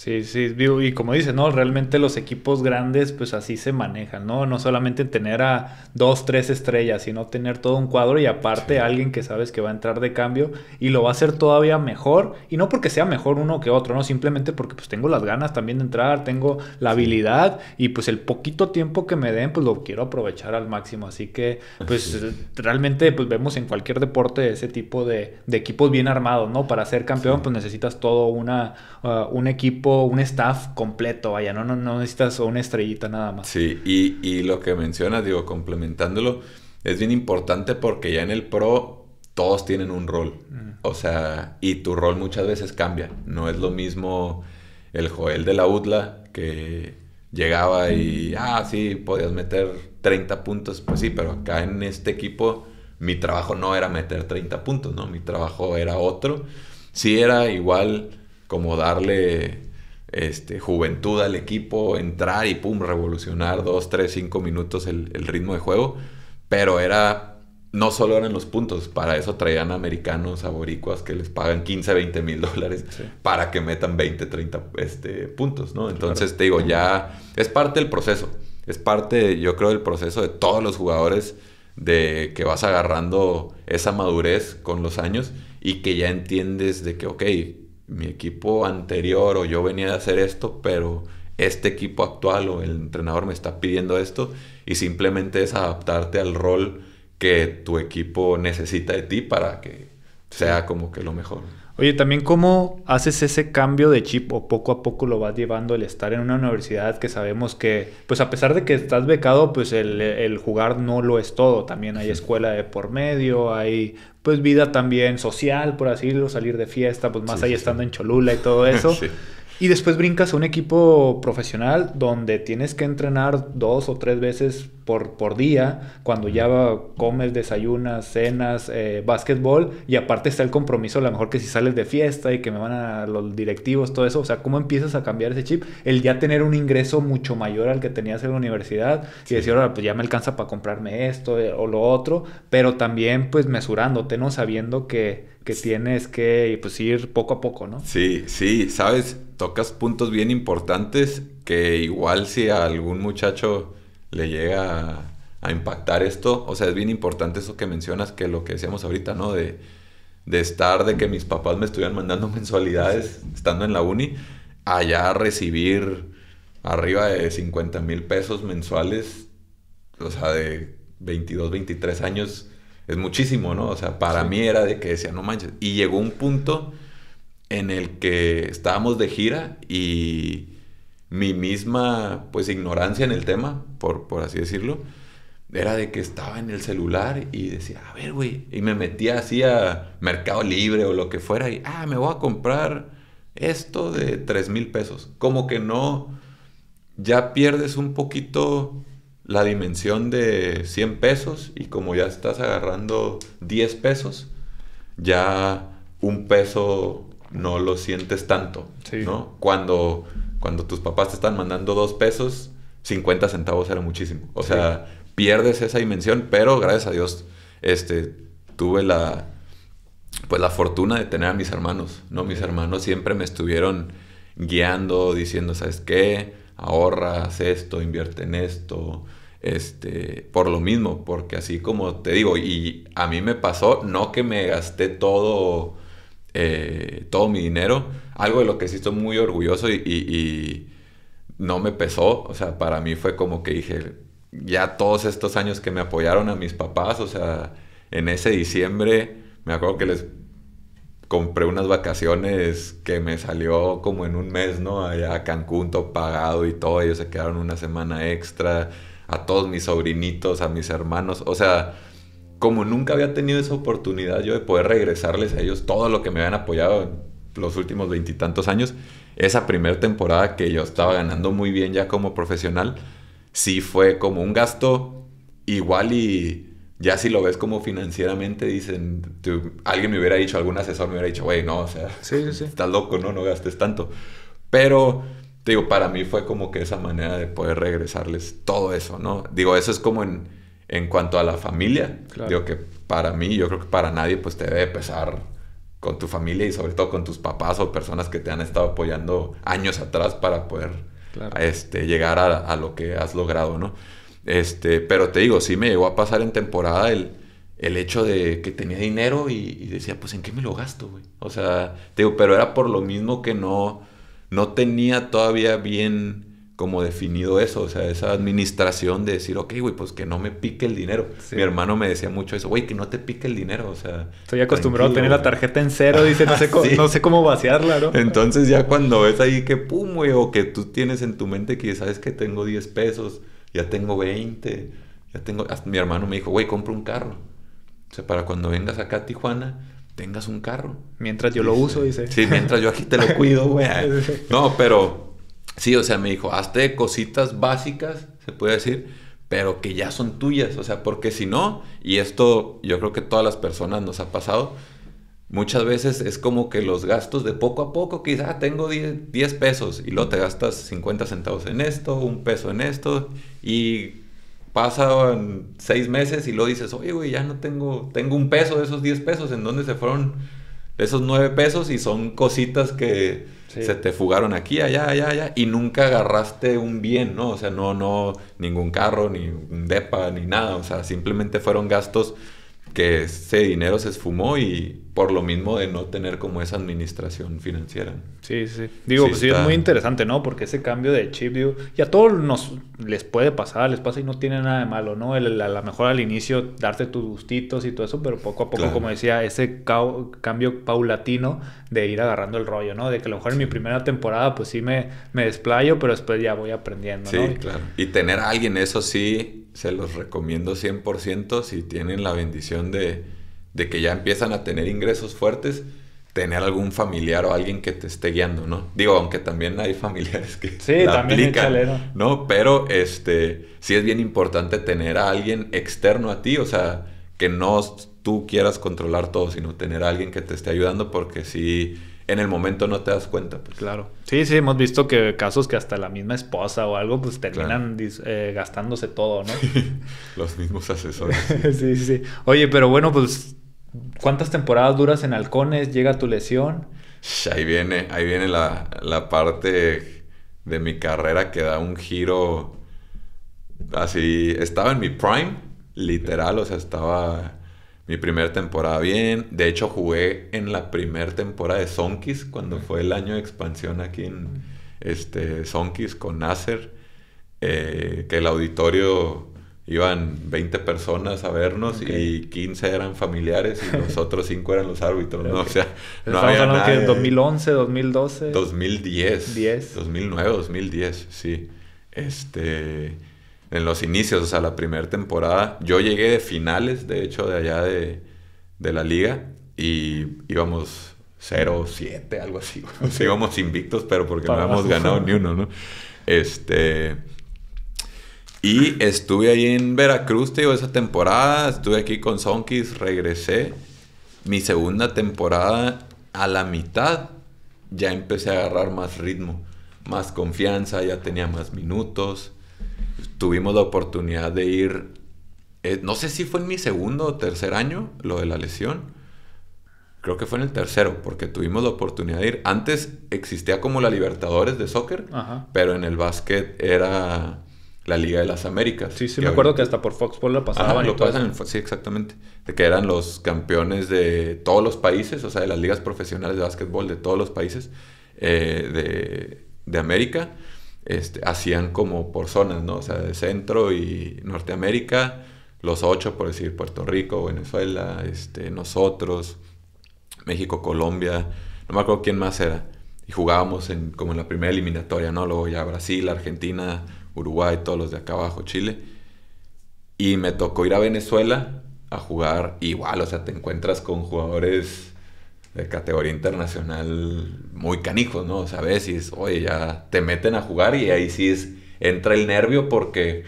[SPEAKER 2] Sí, sí, y como dice, ¿no? Realmente los equipos grandes,
[SPEAKER 1] pues así se manejan, ¿no? No solamente tener a dos, tres estrellas, sino tener todo un cuadro y aparte alguien que sabes que va a entrar de cambio y lo va a hacer todavía mejor. Y no porque sea mejor uno que otro, ¿no? Simplemente porque pues tengo las ganas también de entrar, tengo la habilidad y pues el poquito tiempo que me den, pues lo quiero aprovechar al máximo. Así que, pues realmente, pues vemos en cualquier deporte ese tipo de, equipos bien armados, ¿no? Para ser campeón, pues necesitas todo una, ah, un equipo un staff completo, vaya, no, no, no necesitas una estrellita nada
[SPEAKER 2] más. Sí, y, lo que mencionas, digo, complementándolo, es bien importante porque ya en el pro todos tienen un rol. Mm. O sea, y tu rol muchas veces cambia. No es lo mismo el Joel de la UDLA que llegaba y, ah, sí, podías meter 30 puntos. Pues sí, pero acá en este equipo mi trabajo no era meter 30 puntos, ¿no? Mi trabajo era otro. Sí era igual como darle este, juventud al equipo, entrar y pum, revolucionar dos, tres, cinco minutos el, ritmo de juego. Pero era, no solo eran los puntos, para eso traían americanos, a que les pagan 15, 20 mil dólares para que metan 20, 30 este, puntos, ¿no? Entonces te digo, ya es parte del proceso, es parte, yo creo, del proceso de todos los jugadores de que vas agarrando esa madurez con los años y que ya entiendes de que, ok, mi equipo anterior o yo venía de hacer esto, pero este equipo actual o el entrenador me está pidiendo esto y simplemente es adaptarte al rol que tu equipo necesita de ti para que sea como que lo mejor.
[SPEAKER 1] Oye, también cómo haces ese cambio de chip o poco a poco lo vas llevando el estar en una universidad que sabemos que, pues a pesar de que estás becado, pues el, jugar no lo es todo. También hay escuela de por medio, hay pues vida también social, por así decirlo, salir de fiesta, pues más allá ahí estando en Cholula y todo eso. [laughs] Y después brincas a un equipo profesional donde tienes que entrenar dos o tres veces por, por día, cuando ya comes, desayunas, cenas, eh, básquetbol, y aparte está el compromiso, a lo mejor que si sales de fiesta y que me van a los directivos, todo eso, o sea, ¿cómo empiezas a cambiar ese chip? El ya tener un ingreso mucho mayor al que tenías en la universidad y decir, ahora pues ya me alcanza para comprarme esto eh, o lo otro, pero también pues mesurándote, ¿no? Sabiendo que, que tienes que pues, ir poco a poco, ¿no?
[SPEAKER 2] Sí, sí, sabes, tocas puntos bien importantes que igual si a algún muchacho le llega a, impactar esto, o sea, es bien importante eso que mencionas, que lo que decíamos ahorita, ¿no? De, de estar, de que mis papás me estuvieran mandando [laughs] mensualidades estando en la uni, allá recibir arriba de 50 mil pesos mensuales, o sea, de 22, 23 años, es muchísimo, ¿no? O sea, para mí era de que decía, no manches. Y llegó un punto en el que estábamos de gira y mi misma, pues, ignorancia en el tema, por, por así decirlo, era de que estaba en el celular y decía, a ver, güey, y me metía así a Mercado Libre o lo que fuera y, ah, me voy a comprar esto de 3 mil pesos. Como que no, ya pierdes un poquito la dimensión de 100 pesos y como ya estás agarrando 10 pesos, ya un peso no lo sientes tanto, ¿no? Cuando, cuando tus papás te están mandando dos pesos, 50 centavos era muchísimo. O sea, pierdes esa dimensión, pero gracias a Dios, este, tuve la, pues la fortuna de tener a mis hermanos, ¿no? Mis hermanos siempre me estuvieron guiando, diciendo, ¿sabes qué? Ahorra, haz esto, invierte en esto, este, por lo mismo, porque así como te digo, y a mí me pasó, no que me gasté todo eh, todo mi dinero, algo de lo que sí estoy muy orgulloso y, y, no me pesó, o sea, para mí fue como que dije, ya todos estos años que me apoyaron a mis papás, o sea, en ese diciembre me acuerdo que les compré unas vacaciones que me salió como en un mes, ¿no? Allá a Cancún, todo pagado y todo, ellos se quedaron una semana extra, a todos mis sobrinitos, a mis hermanos, o sea, como nunca había tenido esa oportunidad yo de poder regresarles a ellos todo lo que me habían apoyado en los últimos veintitantos años, esa primera temporada que yo estaba ganando muy bien ya como profesional, sí fue como un gasto igual y ya si lo ves como financieramente, dicen, alguien me hubiera dicho, algún asesor me hubiera dicho, güey, no, o sea, estás loco, no, no gastes tanto. Pero, te digo, para mí fue como que esa manera de poder regresarles todo eso, ¿no? Digo, eso es como en en cuanto a la familia, digo que para mí, yo creo que para nadie, pues te debe pesar con tu familia y sobre todo con tus papás o personas que te han estado apoyando años atrás para poder este, llegar a, lo que has logrado, ¿no? Este, pero te digo, sí me llegó a pasar en temporada el, el hecho de que tenía dinero y, decía, pues ¿en qué me lo gasto, güey? O sea, te digo, pero era por lo mismo que no, no tenía todavía bien como definido eso, o sea, esa administración de decir, ok, güey, pues que no me pique el dinero. Mi hermano me decía mucho eso, güey, que no te pique el dinero, o sea... Estoy acostumbrado a tener la tarjeta en cero, dice, no sé, [laughs] no sé cómo vaciarla, ¿no? Entonces ya cuando ves ahí que, pum, güey, o que tú tienes en tu mente que sabes que tengo 10 pesos, ya tengo 20, ya tengo... mi hermano me dijo, güey, compra un carro. O sea, para cuando vengas acá a Tijuana, tengas un carro. Mientras yo lo uso, dice. Sí, mientras yo aquí te lo [laughs] cuido, güey. No, pero Sí, o sea, me dijo, hazte cositas básicas, se puede decir, pero que ya son tuyas, o sea, porque si no, y esto yo creo que todas las personas nos ha pasado, muchas veces es como que los gastos de poco a poco, quizá ah, tengo 10, pesos y luego te gastas 50 centavos en esto, un peso en esto, y pasan seis meses y luego dices, oye, güey, ya no tengo, tengo un peso de esos 10 pesos, ¿en dónde se fueron esos 9 pesos? Y son cositas que se te fugaron aquí, allá, allá, allá, y nunca agarraste un bien, ¿no? O sea, no, no, ningún carro, ni un DEPA, ni nada. O sea, simplemente fueron gastos que ese dinero se esfumó y por lo mismo de no tener como esa administración financiera. Sí, sí. Digo, sí, pues sí es muy interesante, ¿no? Porque ese cambio de chip, digo, y a todos nos les
[SPEAKER 1] puede pasar, les pasa y no tiene nada de malo, ¿no? a lo mejor al inicio darte tus gustitos y todo eso, pero poco a poco, como decía, ese cambio paulatino de ir agarrando el rollo, ¿no? De que a lo mejor en mi primera temporada, pues sí me, me desplayo, pero después ya voy aprendiendo, ¿no? Sí, claro.
[SPEAKER 2] Y tener a alguien, eso sí, se los recomiendo 100% si tienen la bendición de, que ya empiezan a tener ingresos fuertes, tener algún familiar o alguien que te esté guiando, ¿no? Digo, aunque también hay familiares que sí, la también aplican, ¿no? Pero este sí es bien importante tener a alguien externo a ti, o sea, que no tú quieras controlar todo, sino tener a alguien que te esté ayudando porque sí en el momento no te das cuenta. Pues.
[SPEAKER 1] Claro. Sí, sí, hemos visto que casos que hasta la misma esposa o algo, pues terminan eh, gastándose todo, ¿no? [laughs] Los mismos asesores. [laughs] sí. sí, Oye, pero bueno, pues, ¿cuántas temporadas duras en halcones? ¿Llega tu lesión?
[SPEAKER 2] Ahí viene, ahí viene la, la parte de mi carrera que da un giro así. Estaba en mi prime, literal, o sea, estaba mi primera temporada bien. De hecho, jugué en la primera temporada de Sonkis, cuando fue el año de expansión aquí en este, Sonkis con Nasser, eh, que el auditorio iban 20 personas a vernos y 15 eran familiares y los [laughs] otros 5 eran los árbitros, ¿no? O sea, no había nadie. 2011, 2012. 2010. 10. 2009, 2010, sí. Este en los inicios, o sea, la primera temporada. Yo llegué de finales, de hecho, de allá de, de la liga y íbamos 0-7, algo así. [laughs] O sea, íbamos invictos, pero porque no habíamos ganado ni uno, ¿no? Este. Y estuve ahí en Veracruz, te digo, esa temporada. Estuve aquí con Sonkis, regresé. Mi segunda temporada, a la mitad, ya empecé a agarrar más ritmo, más confianza, ya tenía más minutos tuvimos la oportunidad de ir, eh, no sé si fue en mi segundo o tercer año lo de la lesión, creo que fue en el tercero, porque tuvimos la oportunidad de ir. Antes existía como la Libertadores de soccer, pero en el básquet era la Liga de las Américas. Sí, sí, me acuerdo que hasta por Fox Sports pasaban. lo sí, exactamente. De que eran los campeones de todos los países, o sea, de las ligas profesionales de básquetbol de todos los países eh, de, de América. Este, hacían como por zonas, ¿no? O sea, de Centro y Norteamérica, los ocho, por decir, Puerto Rico, Venezuela, este, nosotros, México, Colombia, no me acuerdo quién más era. Y jugábamos en, como en la primera eliminatoria, ¿no? Luego ya Brasil, Argentina, Uruguay, todos los de acá abajo, Chile. Y me tocó ir a Venezuela a jugar igual, o sea, te encuentras con jugadores de categoría internacional muy canijos, ¿no? O sea, y es, oye, ya te meten a jugar y ahí sí es, entra el nervio porque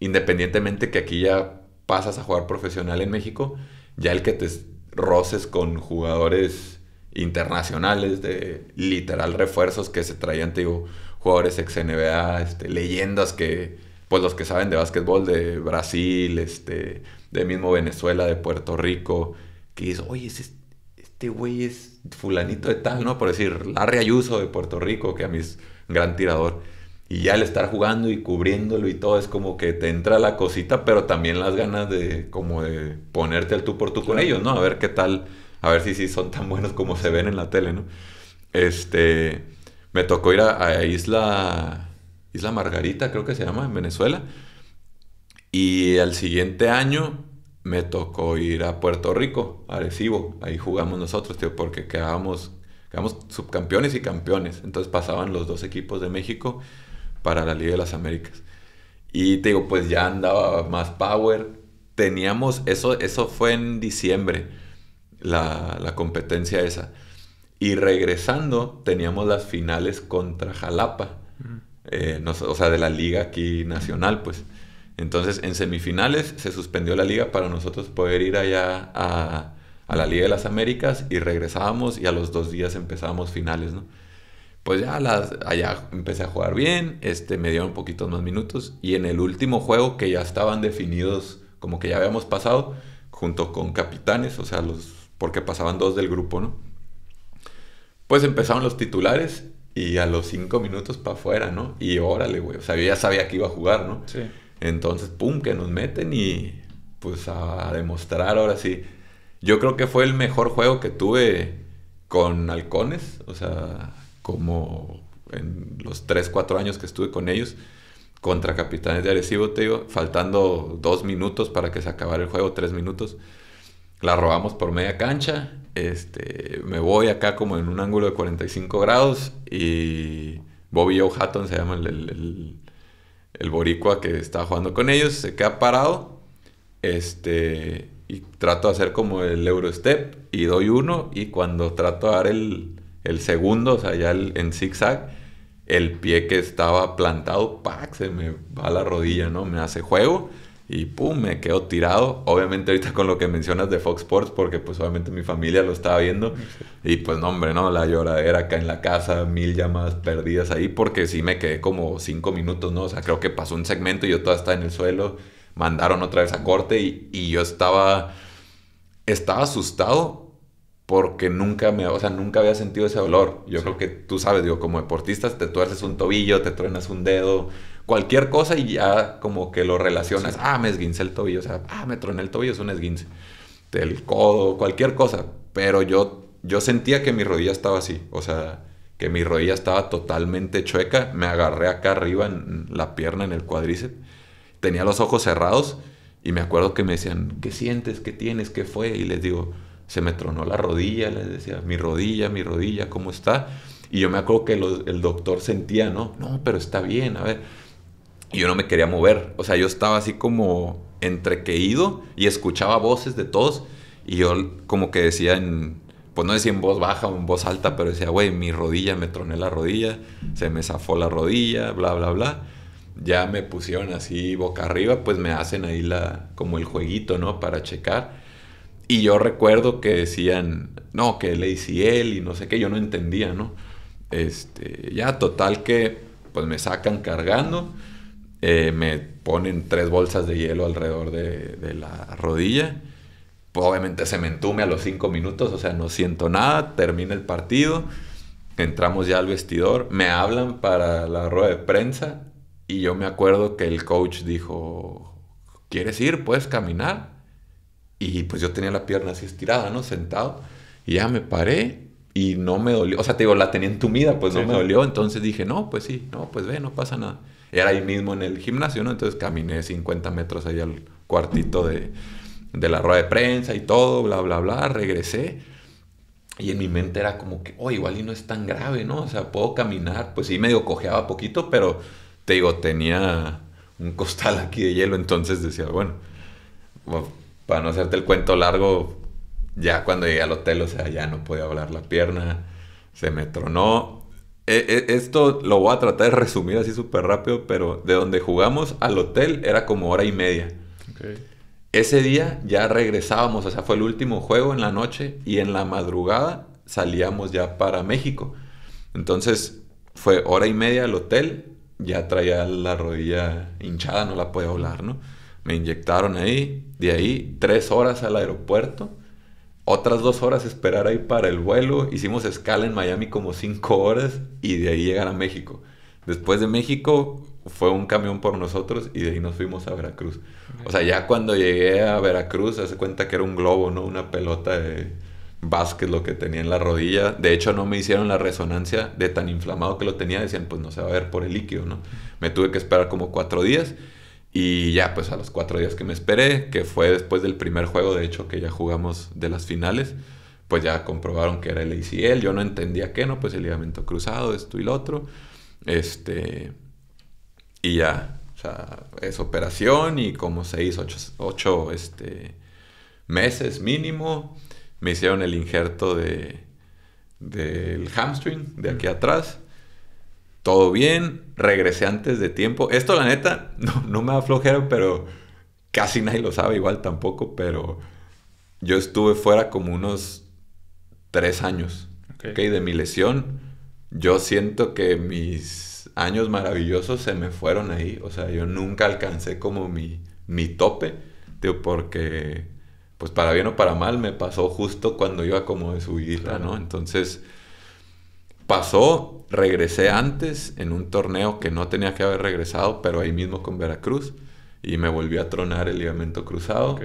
[SPEAKER 2] independientemente que aquí ya pasas a jugar profesional en México, ya el que te roces con jugadores internacionales de literal refuerzos que se traían, te digo, jugadores ex NBA, este, leyendas que, pues los que saben de básquetbol de Brasil, este, de mismo Venezuela, de Puerto Rico, que dices, oye, ese este güey es fulanito de tal, ¿no? Por decir, Larry Ayuso de Puerto Rico, que a mí es gran tirador. Y ya al estar jugando y cubriéndolo y todo, es como que te entra la cosita, pero también las ganas de como de ponerte al tú por tú con ellos, ¿no? A ver qué tal, a ver si son tan buenos como se ven en la tele, ¿no? Este, me tocó ir a, a Isla, Isla Margarita, creo que se llama, en Venezuela. Y al siguiente año me tocó ir a Puerto Rico, Arecibo, ahí jugamos nosotros, tío, porque quedábamos, subcampeones y campeones. Entonces pasaban los dos equipos de México para la Liga de las Américas. Y te digo, pues ya andaba más power. Teníamos, eso, eso fue en diciembre, la, la competencia esa. Y regresando, teníamos las finales contra Jalapa, mm. eh, o sea, de la liga aquí nacional, pues. Entonces, en semifinales se suspendió la liga para nosotros poder ir allá a, la Liga de las Américas y regresábamos y a los dos días empezábamos finales, ¿no? Pues ya las, allá empecé a jugar bien, este, me dieron poquitos más minutos y en el último juego que ya estaban definidos, como que ya habíamos pasado, junto con capitanes, o sea, los, porque pasaban dos del grupo, ¿no? Pues empezaron los titulares y a los cinco minutos para afuera, ¿no? Y órale, güey, o sea, yo ya sabía que iba a jugar, ¿no? Sí. Entonces, pum, que nos meten y pues a, demostrar ahora sí. Yo creo que fue el mejor juego que tuve con halcones, o sea, como en los 3, 4 años que estuve con ellos, contra Capitanes de Arecibo, te digo, faltando 2 minutos para que se acabara el juego, 3 minutos. La robamos por media cancha, este, me voy acá como en un ángulo de 45 grados y Bobby Joe se llama el el boricua que está jugando con ellos se queda parado. Este, y trato de hacer como el Eurostep y doy uno y cuando trato de dar el, segundo, o sea, ya el, en zigzag, el pie que estaba plantado, se me va a la rodilla, ¿no? Me hace juego y pum, me quedo tirado. Obviamente ahorita con lo que mencionas de Fox Sports, porque pues obviamente mi familia lo estaba viendo. Y pues no, hombre, no, la lloradera acá en la casa, mil llamadas perdidas ahí, porque sí me quedé como cinco minutos, ¿no? O sea, creo que pasó un segmento y yo todavía estaba en el suelo. Mandaron otra vez a corte y, yo estaba, estaba asustado porque nunca me, o sea, nunca había sentido ese dolor. Yo creo que tú sabes, digo, como deportistas te tuerces un tobillo, te truenas un dedo, cualquier cosa y ya como que lo relacionas. Ah, me esguince el tobillo, o sea, ah, me troné el tobillo, es un esguince. del codo, cualquier cosa. Pero yo, yo sentía que mi rodilla estaba así, o sea, que mi rodilla estaba totalmente chueca. Me agarré acá arriba en la pierna, en el cuádriceps. Tenía los ojos cerrados y me acuerdo que me decían, ¿qué sientes? ¿Qué tienes? ¿Qué fue? Y les digo, se me tronó la rodilla, les decía, mi rodilla, mi rodilla, ¿cómo está? Y yo me acuerdo que el doctor sentía, ¿no? No, pero está bien, a ver y yo no me quería mover. O sea, yo estaba así como entrequeído y escuchaba voces de todos. Y yo como que decía en, pues no decía en voz baja o en voz alta, pero decía, güey, mi rodilla, me troné la rodilla, se me zafó la rodilla, bla, bla, bla. Ya me pusieron así boca arriba, pues me hacen ahí la, como el jueguito, ¿no? Para checar. Y yo recuerdo que decían, no, que le hice él y no sé qué, yo no entendía, ¿no? Este, ya total que pues me sacan cargando eh, me ponen tres bolsas de hielo alrededor de, la rodilla. Pues obviamente se me entume a los cinco minutos, o sea, no siento nada, termina el partido, entramos ya al vestidor, me hablan para la rueda de prensa y yo me acuerdo que el coach dijo, ¿quieres ir? ¿Puedes caminar? Y pues yo tenía la pierna así estirada, ¿no? Sentado. Y ya me paré y no me dolió. O sea, te digo, la tenía entumida, pues no me dolió. Entonces dije, no, pues sí, no, pues ve, no pasa nada era ahí mismo en el gimnasio, ¿no? Entonces caminé 50 metros ahí al cuartito de, la rueda de prensa y todo, bla, bla, bla, regresé. Y en mi mente era como que, oh, igual y no es tan grave, ¿no? O sea, puedo caminar. Pues sí, medio cojeaba poquito, pero te digo, tenía un costal aquí de hielo. Entonces decía, bueno, para no hacerte el cuento largo, ya cuando llegué al hotel, o sea, ya no podía hablar la pierna, se me tronó. E, e, esto lo voy a tratar de resumir así súper rápido, pero de donde jugamos al hotel era como hora y media. Ese día ya regresábamos, o sea, fue el último juego en la noche y en la madrugada salíamos ya para México. Entonces fue hora y media al hotel, ya traía la rodilla hinchada, no la podía hablar, ¿no? Me inyectaron ahí, de ahí tres horas al aeropuerto otras dos horas esperar ahí para el vuelo. Hicimos escala en Miami como cinco horas y de ahí llegar a México. Después de México fue un camión por nosotros y de ahí nos fuimos a Veracruz. O sea, ya cuando llegué a Veracruz, se hace cuenta que era un globo, ¿no? Una pelota de básquet lo que tenía en la rodilla. De hecho, no me hicieron la resonancia de tan inflamado que lo tenía. Decían, pues no se va a ver por el líquido, ¿no? Me tuve que esperar como cuatro días. Y ya, pues a los cuatro días que me esperé, que fue después del primer juego, de hecho, que ya jugamos de las finales, pues ya comprobaron que era el ACL. Yo no entendía qué, ¿no? Pues el ligamento cruzado, esto y lo otro. Este. Y ya, o sea, es operación y como seis, ocho, ocho este, meses mínimo, me hicieron el injerto de del hamstring de aquí atrás todo bien, regresé antes de tiempo. Esto la neta [laughs] no, me aflojera pero casi nadie lo sabe igual tampoco, pero yo estuve fuera como unos tres años, okay. de mi lesión. Yo siento que mis años maravillosos se me fueron ahí, o sea, yo nunca alcancé como mi, mi tope, Tío, porque, pues para bien o para mal, me pasó justo cuando iba como de subida, ¿no? Entonces pasó, regresé antes en un torneo que no tenía que haber regresado, pero ahí mismo con Veracruz, y me volví a tronar el ligamento cruzado.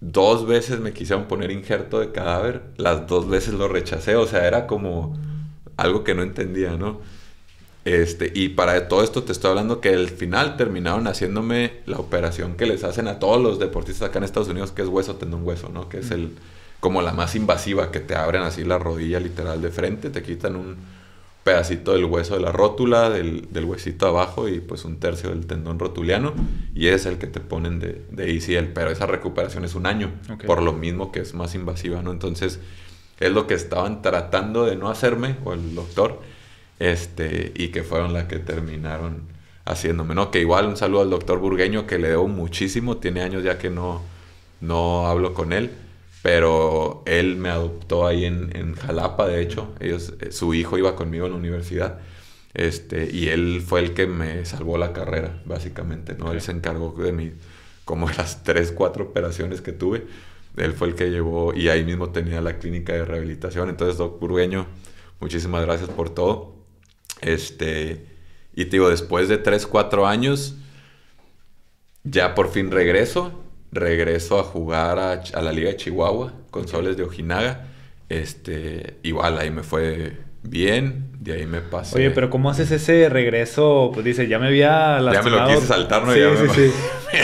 [SPEAKER 2] Dos veces me quisieron poner injerto de cadáver, las dos veces lo rechacé, o sea, era como algo que no entendía, ¿no? Este, y para todo esto te estoy hablando que al final terminaron haciéndome la operación que les hacen a todos los deportistas acá en Estados Unidos, que es hueso, un hueso, ¿no? Que es el, como la más invasiva, que te abren así la rodilla literal de frente, te quitan un pedacito del hueso de la rótula, del, huesito abajo y pues un tercio del tendón rotuliano y es el que te ponen de, de ICL, pero esa recuperación es un año, por lo mismo que es más invasiva, ¿no? Entonces es lo que estaban tratando de no hacerme, o el doctor, este, y que fueron las que terminaron haciéndome, ¿no? Que igual un saludo al doctor burgueño que le debo muchísimo, tiene años ya que no, no hablo con él pero él me adoptó ahí en, Jalapa, de hecho, Ellos, eh, su hijo iba conmigo en la universidad. Este, y él fue el que me salvó la carrera, básicamente, ¿no? Él se encargó de mí, como las tres, cuatro operaciones que tuve, él fue el que llevó, y ahí mismo tenía la clínica de rehabilitación. Entonces, doctor Burgueño, muchísimas gracias por todo. Este, y te digo, después de tres, cuatro años, ya por fin regreso regreso a jugar a, la Liga de Chihuahua con Soles de Ojinaga. Este, igual ahí me fue bien, de ahí me pasé. Oye, pero
[SPEAKER 1] ¿cómo haces ese regreso? Pues dice, ya me había lastimado. Ya me lo quise saltar, ¿no? Sí,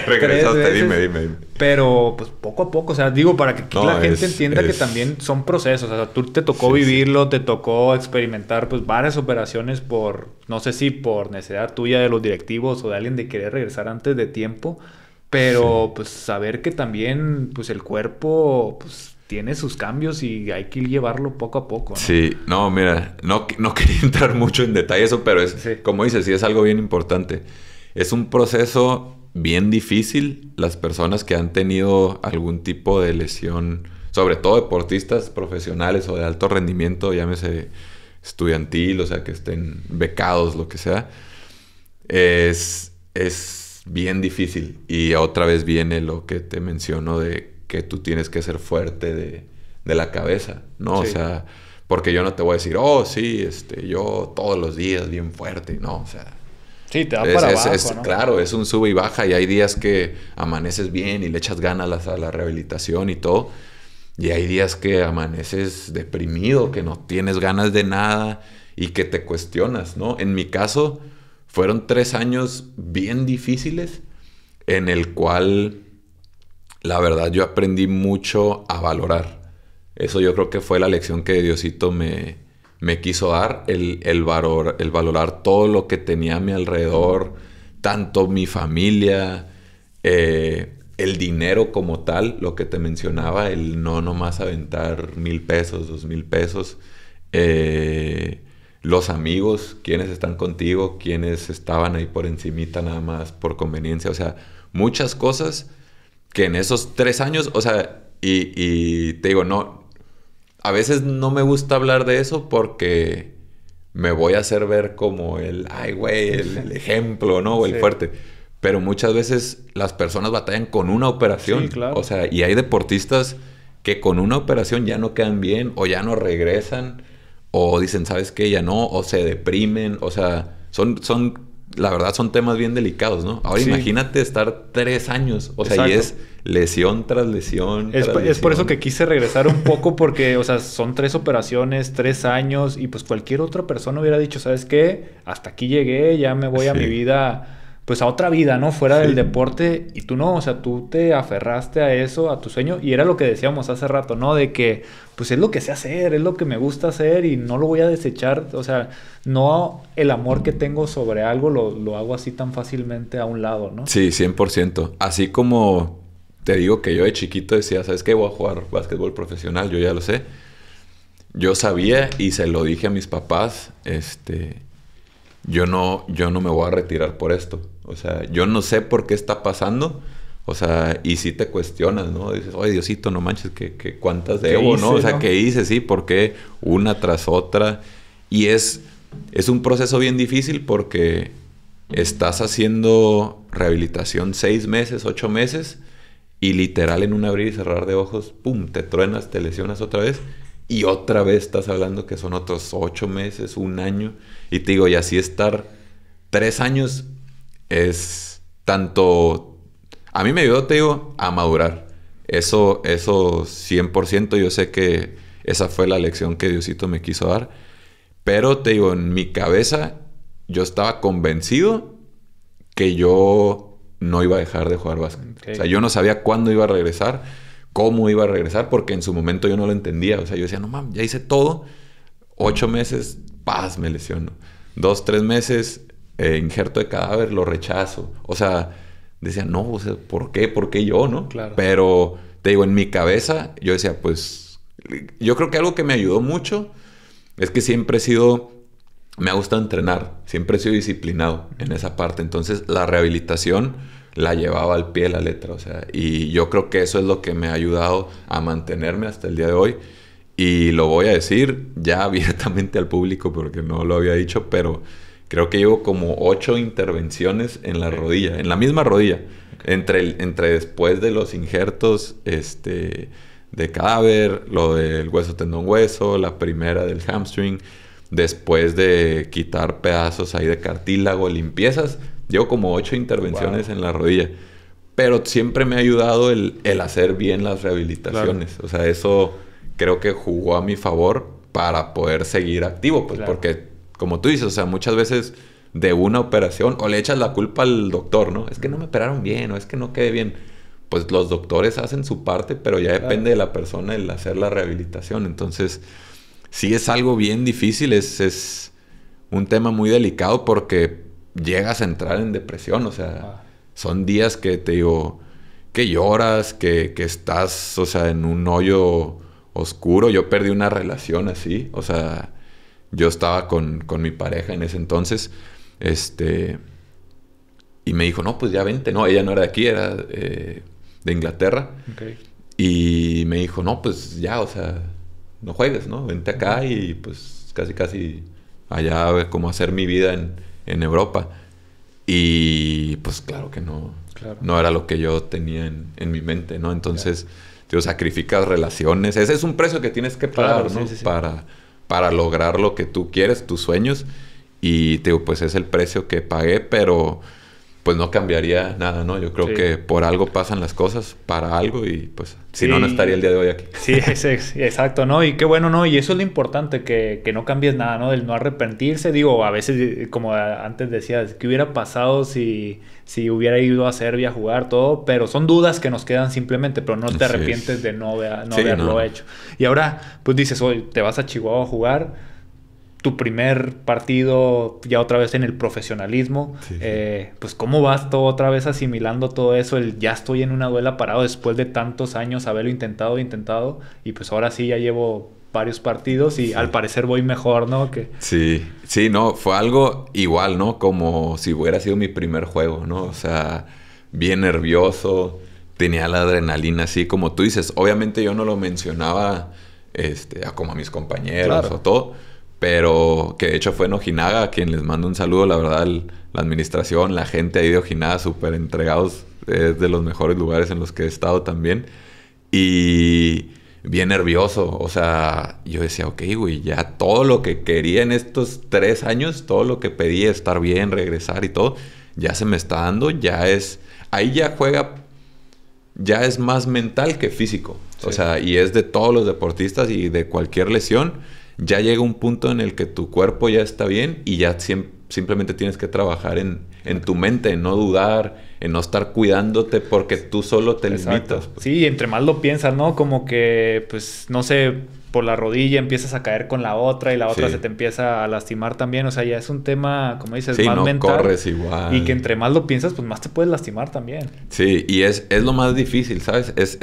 [SPEAKER 2] [laughs] regresaste, dime, dime,
[SPEAKER 1] Pero, pues, poco a poco. O sea, digo, para que la gente entienda que también son procesos. O sea, tú te tocó vivirlo, te tocó experimentar, pues, varias operaciones por... No sé si por necesidad tuya de los directivos o de alguien de querer regresar antes de tiempo. Pero pues saber que también pues el cuerpo pues tiene sus cambios y hay que llevarlo poco a poco. Sí,
[SPEAKER 2] no, mira, no, no [laughs] quería entrar mucho en detalle eso, pero es, como dices, sí es algo bien importante. Es un proceso bien difícil. Las personas que han tenido algún tipo de lesión, sobre todo deportistas profesionales o de alto rendimiento, llámese estudiantil, o sea, que estén becados, lo que sea, es, es bien difícil. Y otra vez viene lo que te menciono de que tú tienes que ser fuerte de, de la cabeza, ¿no? O sea, porque yo no te voy a decir, oh, sí, este, yo todos los días bien fuerte, no, o sea. Sí, te da es, para abajo, ¿no? Claro, es un sube y baja y hay días que amaneces bien y le echas ganas a la rehabilitación y todo. Y hay días que amaneces deprimido, que no tienes ganas de nada y que te cuestionas, ¿no? En mi caso, fueron tres años bien difíciles en el cual la verdad yo aprendí mucho a valorar. Eso yo creo que fue la lección que Diosito me, me quiso dar, el, valor, el valorar todo lo que tenía a mi alrededor, tanto mi familia, eh, el dinero como tal, lo que te mencionaba, el no nomás aventar mil pesos, dos mil pesos. Eh, los amigos, quienes están contigo, quienes estaban ahí por encimita nada más por conveniencia, o sea, muchas cosas que en esos tres años, o sea, y, y te digo, no, a veces no me gusta hablar de eso porque me voy a hacer ver como el, ay, güey, el, [laughs] ejemplo, ¿no? O el fuerte. Pero muchas veces las personas batallan con una operación. O sea, y hay deportistas que con una operación ya no quedan bien o ya no regresan o dicen, ¿sabes qué? Ya no, o se deprimen, o sea, son, son, la verdad son temas bien delicados, ¿no? Ahora imagínate estar tres años, o sea, y es lesión tras lesión, es, por eso
[SPEAKER 1] que quise regresar un poco porque, o sea, son tres operaciones, tres años, y pues cualquier otra persona hubiera dicho, ¿sabes qué? Hasta aquí llegué, ya me voy a mi vida pues a otra vida, ¿no? Fuera del deporte y tú no, o sea, tú te aferraste a eso, a tu sueño y era lo que decíamos hace rato, ¿no? De que pues es lo que sé hacer, es lo que me gusta hacer y no lo voy a desechar, o sea, no el amor que tengo sobre algo lo, lo hago así tan fácilmente a un lado, ¿no?
[SPEAKER 2] Sí, 100%. Así como te digo que yo de chiquito decía, ¿sabes qué? Voy a jugar básquetbol profesional, yo ya lo sé. Yo sabía y se lo dije a mis papás, este yo no, yo no me voy a retirar por esto. O sea, yo no sé por qué está pasando. O sea, y si te cuestionas, ¿no? Dices, ay Diosito, no manches, que, cuántas debo, ¿no? O sea, ¿qué hice, sí, qué? una tras otra. Y es, es un proceso bien difícil porque estás haciendo rehabilitación seis meses, ocho meses, y literal en un abrir y cerrar de ojos, pum, te truenas, te lesionas otra vez y otra vez estás hablando que son otros ocho meses, un año, y te digo, y así estar tres años es tanto, a mí me ayudó, te digo, a madurar. Eso, eso 100%, yo sé que esa fue la lección que Diosito me quiso dar, pero te digo, en mi cabeza yo estaba convencido que yo no iba a dejar de jugar básquet. O sea, yo no sabía cuándo iba a regresar cómo iba a regresar, porque en su momento yo no lo entendía. O sea, yo decía, no mames, ya hice todo. Ocho meses, paz, me lesiono. Dos, tres meses, eh, injerto de cadáver, lo rechazo. O sea, decía, no, ¿por qué? ¿Por qué yo, no? Claro. Pero te digo, en mi cabeza, yo decía, pues, yo creo que algo que me ayudó mucho es que siempre he sido, me ha gustado entrenar, siempre he sido disciplinado en esa parte. Entonces, la rehabilitación la llevaba al pie la letra, o sea, y yo creo que eso es lo que me ha ayudado a mantenerme hasta el día de hoy. Y lo voy a decir ya [laughs] abiertamente al público porque no lo había dicho, pero creo que llevo como ocho intervenciones en la rodilla, en la misma rodilla, entre, entre después de los injertos este, de cadáver, lo del hueso tendón hueso, la primera del hamstring, después de quitar pedazos ahí de cartílago, limpiezas Llevo como ocho intervenciones en la rodilla. Pero siempre me ha ayudado el, hacer bien las rehabilitaciones. O sea, eso creo que jugó a mi favor para poder seguir activo. Pues porque, como tú dices, o sea, muchas veces de una operación o le echas la culpa al doctor, ¿no? Es que no me operaron bien o es que no quede bien. Pues los doctores hacen su parte, pero ya depende de la persona el hacer la rehabilitación. Entonces, sí es algo bien difícil, es, es un tema muy delicado porque llegas a entrar en depresión, o sea, ah. son días que te digo, que lloras, que, estás, o sea, en un hoyo oscuro. Yo perdí una relación así, o sea, yo estaba con, mi pareja en ese entonces, este, y me dijo, no, pues ya vente, no, ella no era de aquí, era eh, de Inglaterra. Y me dijo, no, pues ya, o sea, no juegues, ¿no? Vente acá y pues casi, casi allá a cómo hacer mi vida en, en Europa. Y pues claro que no, no era lo que yo tenía en, mi mente, ¿no? Entonces, te sacrificas relaciones. Ese es un precio que tienes que pagar, para, para lograr lo que tú quieres, tus sueños. Y te digo, pues es el precio que pagué, pero pues no cambiaría nada, ¿no? Yo creo que por algo pasan las cosas, para algo y pues si no, no estaría el día de hoy aquí. Sí,
[SPEAKER 1] exacto, ¿no? Y qué bueno, ¿no? Y eso es lo importante, que, no cambies nada, ¿no? Del no arrepentirse, digo, a veces, eh, como eh, antes decías, ¿qué hubiera pasado si, si hubiera ido a Serbia a jugar todo? Pero son dudas que nos quedan simplemente, pero no te arrepientes de no, haberlo hecho. Y ahora, pues dices, hoy te vas a Chihuahua a jugar tu primer partido ya otra vez en el profesionalismo, eh, pues cómo vas todo otra vez asimilando todo eso, el ya estoy en una duela parado después de tantos años haberlo intentado, intentado, y pues ahora sí ya llevo varios partidos y al parecer voy mejor, ¿no? Que...
[SPEAKER 2] Sí, sí, no, fue algo igual, ¿no? Como si hubiera sido mi primer juego, ¿no? O sea, bien nervioso, tenía la adrenalina así, como tú dices, obviamente yo no lo mencionaba este, a como a mis compañeros o todo pero que de hecho fue en Ojinaga, quien les mando un saludo, la verdad, la administración, la gente ahí de Ojinaga, súper entregados, es de los mejores lugares en los que he estado también. Y bien nervioso, o sea, yo decía, ok, güey, ya todo lo que quería en estos tres años, todo lo que pedí... estar bien, regresar y todo, ya se me está dando, ya es, ahí ya juega, ya es más mental que físico, o sea, y es de todos los deportistas y de cualquier lesión ya llega un punto en el que tu cuerpo ya está bien y ya simplemente tienes que trabajar en, tu mente, en no dudar, en no estar cuidándote porque tú solo te limitas. Pues. Sí, entre más lo piensas, ¿no? Como que, pues, no
[SPEAKER 1] sé, por la rodilla empiezas a caer con la otra y la otra se te empieza a lastimar también. O sea, ya es un tema, como dices, mental. Y que entre más lo piensas, pues más te puedes lastimar también.
[SPEAKER 2] Sí, y es, es lo más difícil, ¿sabes? Es,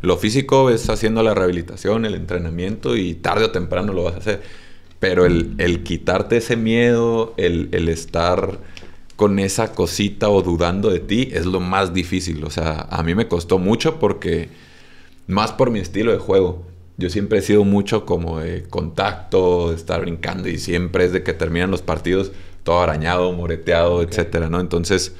[SPEAKER 2] lo físico es haciendo la rehabilitación, el entrenamiento y tarde o temprano lo vas a hacer. Pero el, el quitarte ese miedo, el, el estar con esa cosita o dudando de ti es lo más difícil. O sea, a mí me costó mucho porque, más por mi estilo de juego, yo siempre he sido mucho como de contacto, de estar brincando y siempre es de que terminan los partidos todo arañado, moreteado, etcétera, Entonces,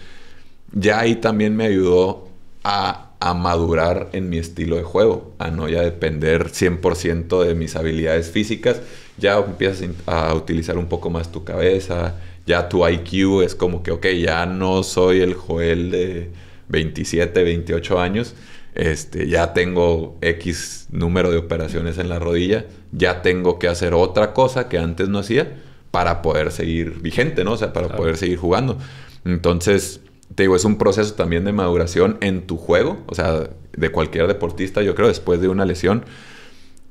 [SPEAKER 2] ya ahí también me ayudó a, a, madurar en mi estilo de juego, a no ya depender 100% de mis habilidades físicas. Ya empiezas a utilizar un poco más tu cabeza, ya tu IQ es como que, ok, ya no soy el Joel de 27, 28 años, este, ya tengo X número de operaciones en la rodilla, ya tengo que hacer otra cosa que antes no hacía para poder seguir vigente, ¿no? O sea, para poder seguir jugando. Entonces, te digo, es un proceso también de maduración en tu juego, o sea, de cualquier deportista, yo creo, después de una lesión.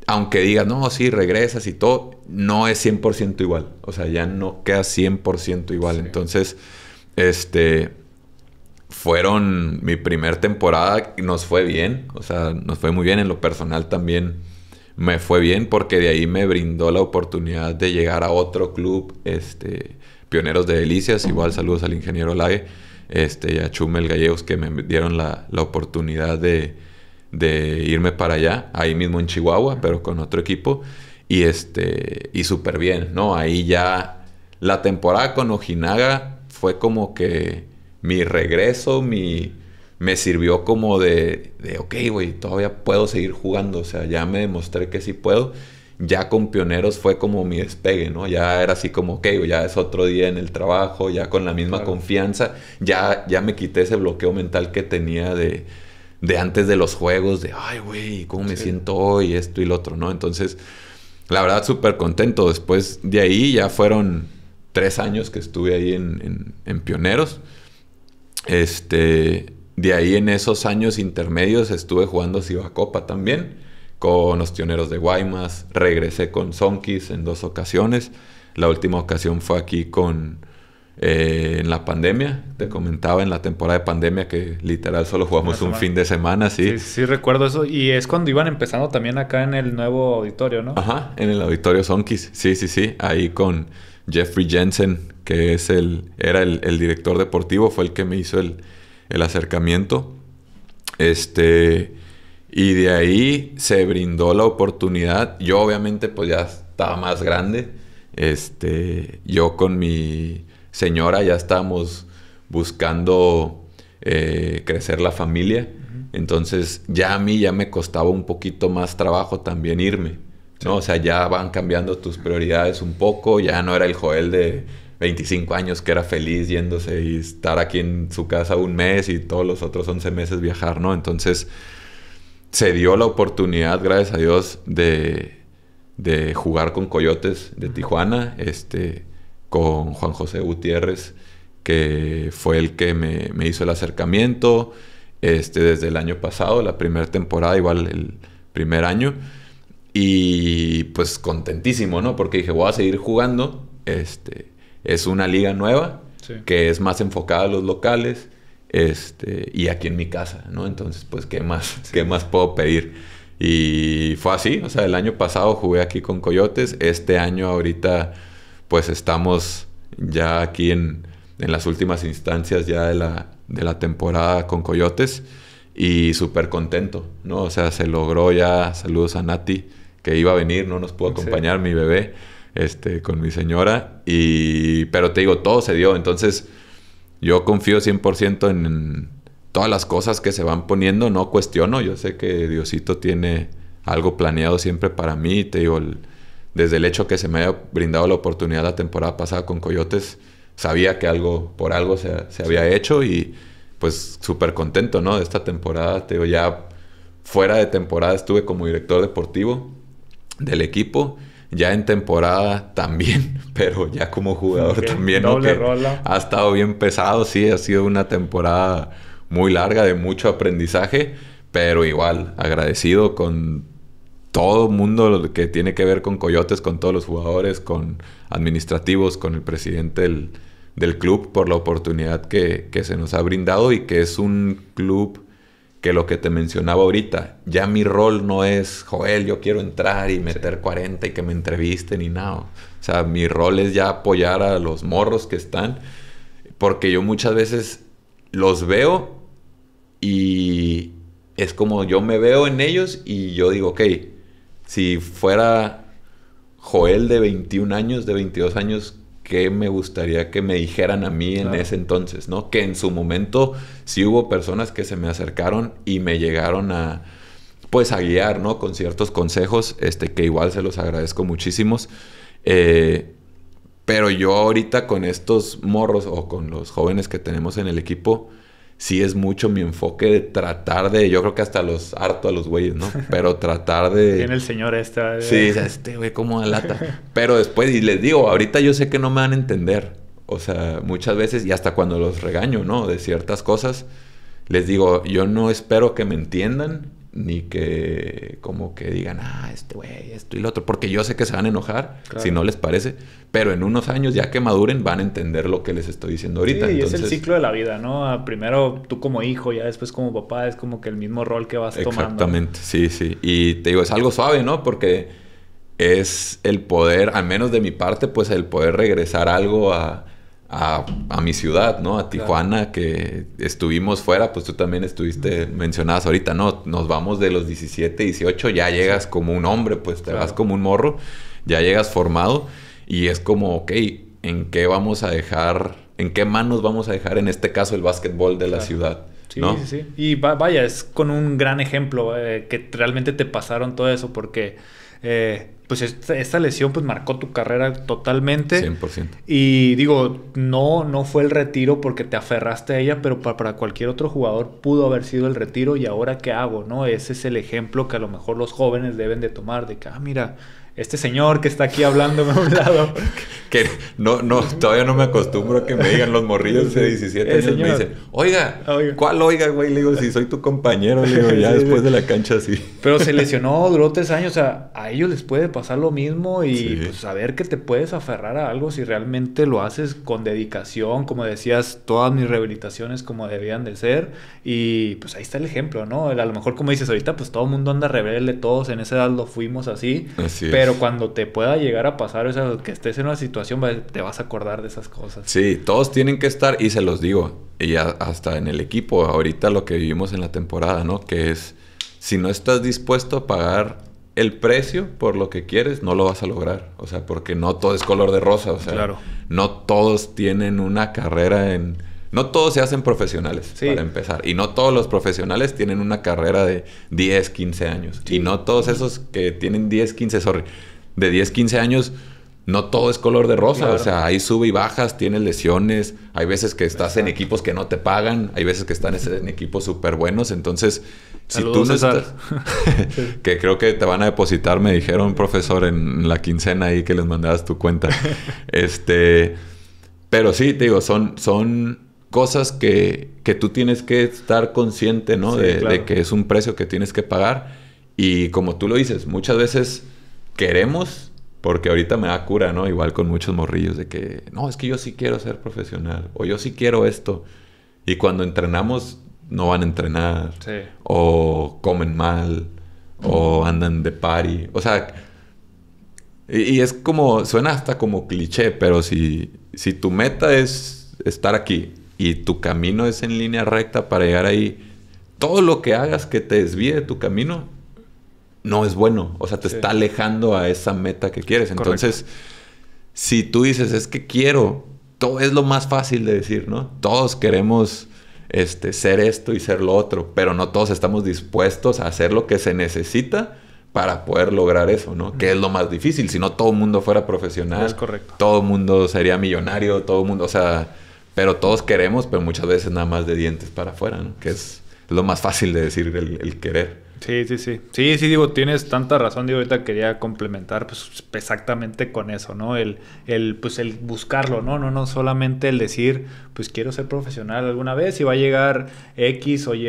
[SPEAKER 2] Aunque digas, no, sí, regresas y todo, no es 100% igual. O sea, ya no queda 100% igual. Entonces, este, fueron mi primer temporada y nos fue bien, o sea, nos fue muy bien en lo personal también. Me fue bien porque de ahí me brindó la oportunidad de llegar a otro club, este, Pioneros de Delicias, igual saludos al ingeniero Lague, este, y a Chumel Gallegos que me dieron la, oportunidad de, de irme para allá, ahí mismo en Chihuahua, pero con otro equipo. Y este, y súper bien, ¿no? Ahí ya la temporada con Ojinaga fue como que mi regreso, mi, me sirvió como de, de ok, güey, todavía puedo seguir jugando, o sea, ya me demostré que sí puedo. Ya con Pioneros fue como mi despegue, ¿no? Ya era así como, ok, ya es otro día en el trabajo, ya con la misma confianza, ya, ya me quité ese bloqueo mental que tenía de, de antes de los juegos, de, ay, güey, ¿cómo me siento hoy? Esto y lo otro, ¿no? Entonces, la verdad, súper contento. Después de ahí ya fueron tres años que estuve ahí en Pioneros. Este, de ahí en esos años intermedios estuve jugando Copa también con los Tioneros de Guaymas, regresé con Sonkis en dos ocasiones. La última ocasión fue aquí con eh, en la pandemia, te comentaba en la temporada de pandemia que literal solo jugamos un fin de semana, sí. sí. sí.
[SPEAKER 1] recuerdo eso. Y es cuando iban empezando también acá en el nuevo auditorio, ¿no? Ajá,
[SPEAKER 2] en el auditorio Sonkis, sí, sí, sí. Ahí con Jeffrey Jensen, que es el, era el, director deportivo, fue el que me hizo el, acercamiento. Este, y de ahí se brindó la oportunidad. Yo obviamente pues ya estaba más grande. Este, yo con mi señora ya estábamos buscando eh, crecer la familia. Entonces ya a mí ya me costaba un poquito más trabajo también irme. ¿no? O sea, ya van cambiando tus prioridades un poco, ya no era el Joel de 25 años que era feliz yéndose y estar aquí en su casa un mes y todos los otros 11 meses viajar, ¿no? Entonces se dio la oportunidad, gracias a Dios, de, jugar con Coyotes de Tijuana, este, con Juan José Gutiérrez, que fue el que me, me hizo el acercamiento este, desde el año pasado, la primera temporada, igual el primer año. Y pues contentísimo, ¿no? Porque dije, voy a seguir jugando. Este, es una liga nueva que es más enfocada a los locales este, y aquí en mi casa, ¿no? Entonces, pues, ¿qué más, ¿qué más puedo pedir? Y fue así, o sea, el año pasado jugué aquí con Coyotes, este año ahorita pues estamos ya aquí en, las últimas instancias ya de la, temporada con Coyotes y súper contento, ¿no? O sea, se logró ya, saludos a Nati, que iba a venir, no nos pudo acompañar mi bebé, este, con mi señora. Y, pero te digo, todo se dio. Entonces, yo confío 100% en, todas las cosas que se van poniendo. No cuestiono. Yo sé que Diosito tiene algo planeado siempre para mí. Te digo, desde el hecho que se me haya brindado la oportunidad la temporada pasada con Coyotes, sabía que algo, por algo se, había hecho y pues súper contento, ¿no? De esta temporada, te digo, ya fuera de temporada estuve como director deportivo del equipo ya en temporada también, [laughs] pero ya como jugador también. ¿no? rola. Ha estado bien pesado, sí, ha sido una temporada muy larga de mucho aprendizaje, pero igual agradecido con todo el mundo que tiene que ver con Coyotes, con todos los jugadores, con administrativos, con el presidente del, club por la oportunidad que, que se nos ha brindado y que es un club que lo que te mencionaba ahorita, ya mi rol no es, Joel, yo quiero entrar y meter 40 y que me entrevisten y nada. O sea, mi rol es ya apoyar a los morros que están, porque yo muchas veces los veo y es como yo me veo en ellos y yo digo, ok, si fuera Joel de 21 años, de 22 años, qué me gustaría que me dijeran a mí en ese entonces, ¿no? Que en su momento sí hubo personas que se me acercaron y me llegaron a, pues, a guiar, ¿no? Con ciertos consejos, este, que igual se los agradezco muchísimos. Eh, pero yo ahorita con estos morros o con los jóvenes que tenemos en el equipo, sí es mucho mi enfoque de tratar de, yo creo que hasta los harto a los güeyes, ¿no? [laughs] Pero tratar de... Tiene el señor
[SPEAKER 1] esta. ¿eh? Sí, este güey como lata.
[SPEAKER 2] [laughs] Pero después, y les digo, ahorita yo sé que no me van a entender. O sea, muchas veces, y hasta cuando los regaño, ¿no? De ciertas cosas, les digo, yo no espero que me entiendan, ni que como que digan, ah, este güey, esto y lo otro, porque yo sé que se van a enojar si no les parece, pero en unos años ya que maduren van a entender lo que les estoy diciendo ahorita. Sí, es el ciclo
[SPEAKER 1] de la vida, ¿no? Ah, primero tú como hijo, ya después como papá, es como que el mismo rol que vas tomando. Exactamente,
[SPEAKER 2] sí, sí. Y te digo, es algo suave, ¿no? Porque es el poder, al menos de mi parte, pues el poder regresar algo a a, mi ciudad, ¿no? A Tijuana, que estuvimos fuera, pues tú también estuviste, mencionadas ahorita, ¿no? Nos vamos de los 17, 18, ya llegas como un hombre, pues te vas como un morro, ya llegas formado y es como, ok, ¿en qué vamos a dejar, en qué manos vamos a dejar en este caso el básquetbol de la ciudad? Sí, ¿no? sí, sí.
[SPEAKER 1] Y vaya, es con un gran ejemplo eh, que realmente te pasaron todo eso porque... Eh, pues esta, lesión pues marcó tu carrera totalmente. 100%. Y digo, no, no fue el retiro porque te aferraste a ella, pero para, cualquier otro jugador pudo haber sido el retiro y ahora qué hago, ¿no? Ese es el ejemplo que a lo mejor los jóvenes deben de tomar de que, ah, mira, este señor que está aquí hablando... a un lado.
[SPEAKER 2] que no, no, todavía no me acostumbro a que me digan los morrillos de 17 años. Me dicen, oiga, oiga, ¿cuál oiga, güey? Le digo, si soy tu compañero, le digo, [laughs] ya después de la cancha sí.
[SPEAKER 1] Pero se [laughs] lesionó, duró tres años. O sea, a ellos les puede pasar lo mismo y Pues a saber que te puedes aferrar a algo si realmente lo haces con dedicación, como decías, todas mis rehabilitaciones como debían de ser. Y pues ahí está el ejemplo, ¿no? A lo mejor, como dices ahorita, pues todo el mundo anda rebelde, todos en esa edad lo fuimos así. Pero cuando te pueda llegar a pasar, o sea, que estés en una situación, te vas a acordar de esas
[SPEAKER 2] cosas. Sí, todos tienen que estar, y se los digo, y hasta en el equipo, ahorita lo que vivimos en la temporada, ¿no? Que es, si no estás dispuesto a pagar el precio por lo que quieres, no lo vas a lograr. O sea, porque no todo es color de rosa, o sea, no todos tienen una carrera en no todos se hacen profesionales, para empezar. Y no todos los profesionales tienen una carrera de 10, 15 años. Y no todos esos que tienen 10, 15, sorry, de 10, 15 años, no todo es color de rosa. O sea, hay sube y bajas, tienes lesiones. Hay veces que estás en equipos que no te pagan. Hay veces que están en equipos súper buenos. Entonces, si tú no estás... [laughs] [laughs] que creo que te van a depositar, me dijeron, profesor, en la quincena ahí que les mandabas tu cuenta. [laughs] este... Pero sí, te digo, son... son cosas que, que tú tienes que estar consciente, ¿no? de, que es un precio que tienes que pagar. Y como tú lo dices, muchas veces queremos, porque ahorita me da cura, ¿no? Igual con muchos morrillos de que, no, es que yo sí quiero ser profesional, o yo sí quiero esto. Y cuando entrenamos, no van a entrenar, o comen mal, o andan de party. O sea, y, y, es como, suena hasta como cliché, pero si, si tu meta es estar aquí y tu camino es en línea recta para llegar ahí, todo lo que hagas que te desvíe de tu camino no es bueno. O sea, te está alejando a esa meta que quieres. Entonces, si tú dices, es que quiero, todo es lo más fácil de decir, ¿no? Todos queremos este, ser esto y ser lo otro, pero no todos estamos dispuestos a hacer lo que se necesita para poder lograr eso, ¿no? Que es lo más difícil. Si no todo el mundo fuera profesional, es correcto. todo el mundo sería millonario, todo el mundo, o sea, pero todos queremos, pero muchas veces nada más de dientes para afuera, Que es lo más fácil de decir el, el querer.
[SPEAKER 1] Sí, sí, sí. Sí, sí, digo, tienes tanta razón. Digo, ahorita quería complementar pues exactamente con eso, ¿no? El, el, pues el buscarlo, ¿no? No, no solamente el decir, pues quiero ser profesional alguna vez y va a llegar X o Y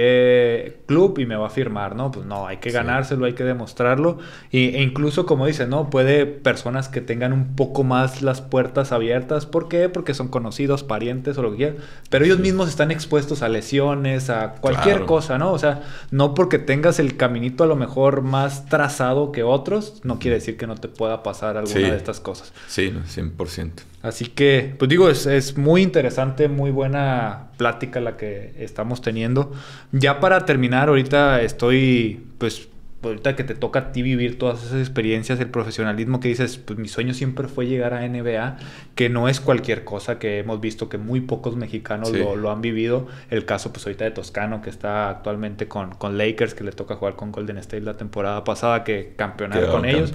[SPEAKER 1] club y me va a firmar, ¿no? Pues no, hay que ganárselo, hay que demostrarlo. Y, e incluso, como dice, ¿no? Puede personas que tengan un poco más las puertas abiertas. ¿Por qué? Porque son conocidos, parientes o lo que quieran. Pero ellos mismos están expuestos a lesiones, a cualquier cosa, ¿no? O sea, no porque tengas el caminito a lo mejor más trazado que otros, no quiere decir que no te pueda pasar alguna de estas
[SPEAKER 2] cosas. Sí, 100%.
[SPEAKER 1] Así que, pues digo, es, es, muy interesante, muy buena plática la que estamos teniendo. Ya para terminar, ahorita estoy pues ahorita que te toca a ti vivir todas esas experiencias, el profesionalismo que dices, pues mi sueño siempre fue llegar a NBA, que no es cualquier cosa que hemos visto, que muy pocos mexicanos lo, han vivido. El caso pues ahorita de Toscano, que está actualmente con, con Lakers, que le toca jugar con Golden State la temporada pasada, que campeonaron con ellos.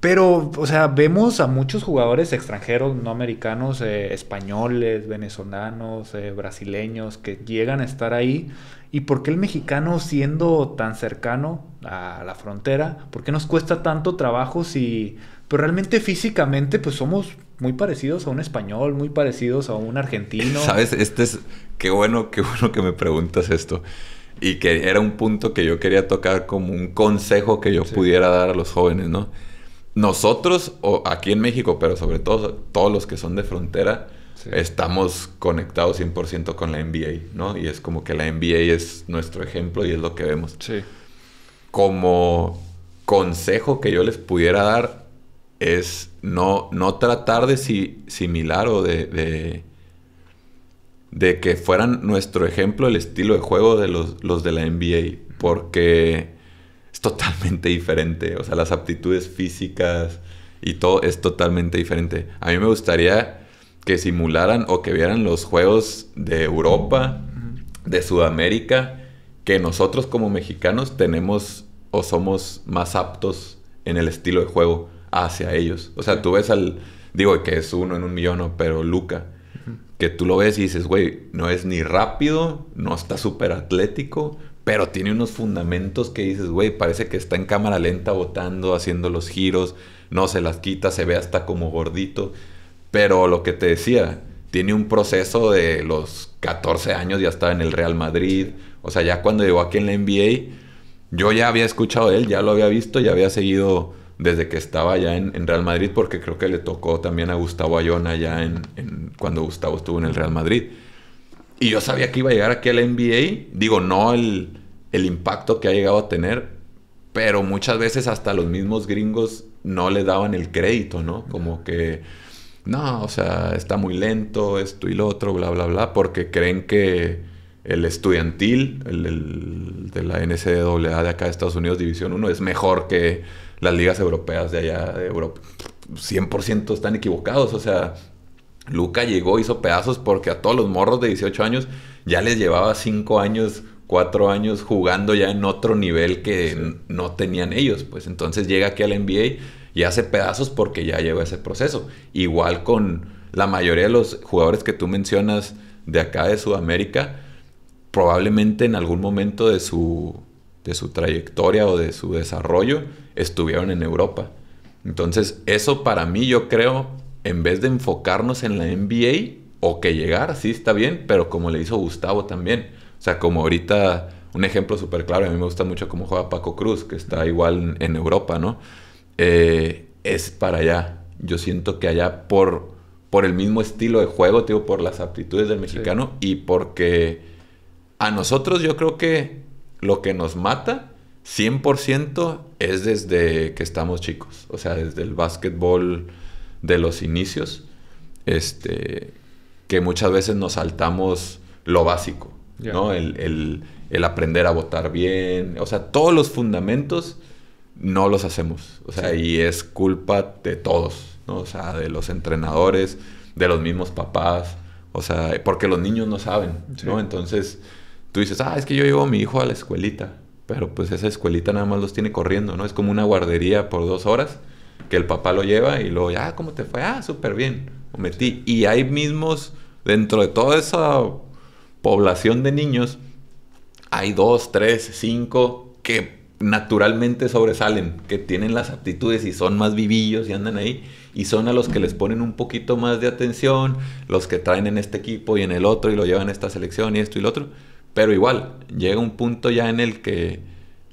[SPEAKER 1] Pero, o sea, vemos a muchos jugadores extranjeros, no americanos, eh, españoles, venezolanos, eh, brasileños, que llegan a estar ahí ¿Y por qué el mexicano, siendo tan cercano a la frontera, por qué nos cuesta tanto trabajo si... Pero pues, realmente físicamente, pues somos muy parecidos a un español, muy parecidos a un argentino. Sabes,
[SPEAKER 2] este es... Qué bueno, qué bueno que me preguntas esto. Y que era un punto que yo quería tocar como un consejo que yo pudiera dar a los jóvenes, ¿no? Nosotros, o aquí en México, pero sobre todo todos los que son de frontera, Estamos conectados 100% con la NBA, ¿no? Y es como que la NBA es nuestro ejemplo y es lo que vemos. Sí. Como consejo que yo les pudiera dar es no, no tratar de similar o de, de, que fueran nuestro ejemplo el estilo de juego de los, los de la NBA, porque es totalmente diferente. O sea, las aptitudes físicas y todo es totalmente diferente. A mí me gustaría que simularan o que vieran los juegos de Europa, de Sudamérica, que nosotros como mexicanos tenemos o somos más aptos en el estilo de juego hacia ellos. O sea, tú ves al, digo que es uno en un millón, pero Luca, que tú lo ves y dices, güey, no es ni rápido, no está súper atlético, pero tiene unos fundamentos que dices, güey, parece que está en cámara lenta botando, haciendo los giros, no se las quita, se ve hasta como gordito. Pero lo que te decía, tiene un proceso de los 14 años, ya estaba en el Real Madrid. O sea, ya cuando llegó aquí en la NBA, yo ya había escuchado de él, ya lo había visto, ya había seguido desde que estaba ya en, Real Madrid, porque creo que le tocó también a Gustavo Ayona ya en, cuando Gustavo estuvo en el Real Madrid. Y yo sabía que iba a llegar aquí a la NBA, digo, no el impacto que ha llegado a tener, pero muchas veces hasta los mismos gringos no le daban el crédito, ¿no? Como que no, o sea, está muy lento, esto y lo otro, bla, bla, bla, porque creen que el estudiantil el, de la NCAA de acá de Estados Unidos, División 1, es mejor que las ligas europeas de allá de Europa. 100% están equivocados, o sea, Luca llegó, hizo pedazos porque a todos los morros de 18 años ya les llevaba 5 años, 4 años jugando ya en otro nivel que no tenían ellos. Pues entonces llega aquí al NBA y hace pedazos porque ya lleva ese proceso. Igual con la mayoría de los jugadores que tú mencionas de acá de Sudamérica, probablemente en algún momento de su, de su trayectoria o de su desarrollo estuvieron en Europa. Entonces, eso para mí yo creo, en vez de enfocarnos en la NBA, o que llegar, sí está bien, pero como le hizo Gustavo también. O sea, como ahorita, un ejemplo súper claro, a mí me gusta mucho cómo juega Paco Cruz, que está igual en Europa, ¿no? Eh, es para allá. Yo siento que allá por, por el mismo estilo de juego, tío, por las aptitudes del mexicano y porque a nosotros yo creo que lo que nos mata 100% es desde que estamos chicos, o sea, desde el básquetbol de los inicios, este, que muchas veces nos saltamos lo básico, ¿no? El, el, aprender a votar bien, o sea, todos los fundamentos no los hacemos. O sea, y es culpa de todos, ¿no? O sea, de los entrenadores, de los mismos papás, o sea, porque los niños no saben, ¿no? Entonces, tú dices, ah, es que yo llevo a mi hijo a la escuelita, pero pues esa escuelita nada más los tiene corriendo, ¿no? Es como una guardería por dos horas que el papá lo lleva y luego, ah, ¿cómo te fue? Ah, súper bien, lo metí. Y hay mismos, dentro de toda esa población de niños, hay dos, tres, cinco que naturalmente sobresalen, que tienen las aptitudes y son más vivillos y andan ahí, y son a los que les ponen un poquito más de atención, los que traen en este equipo y en el otro y lo llevan a esta selección y esto y el otro, pero igual llega un punto ya en el que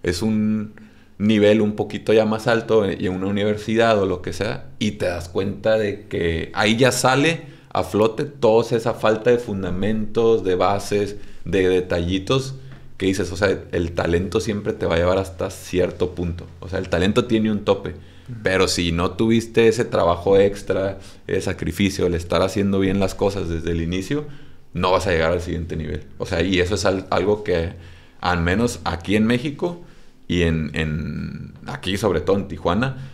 [SPEAKER 2] es un nivel un poquito ya más alto y en una universidad o lo que sea, y te das cuenta de que ahí ya sale a flote toda esa falta de fundamentos, de bases, de detallitos ¿Qué dices, o sea, el talento siempre te va a llevar hasta cierto punto. O sea, el talento tiene un tope. Pero si no tuviste ese trabajo extra, ese sacrificio, el estar haciendo bien las cosas desde el inicio, no vas a llegar al siguiente nivel. O sea, y eso es algo que, al menos aquí en México y en, aquí sobre todo en Tijuana,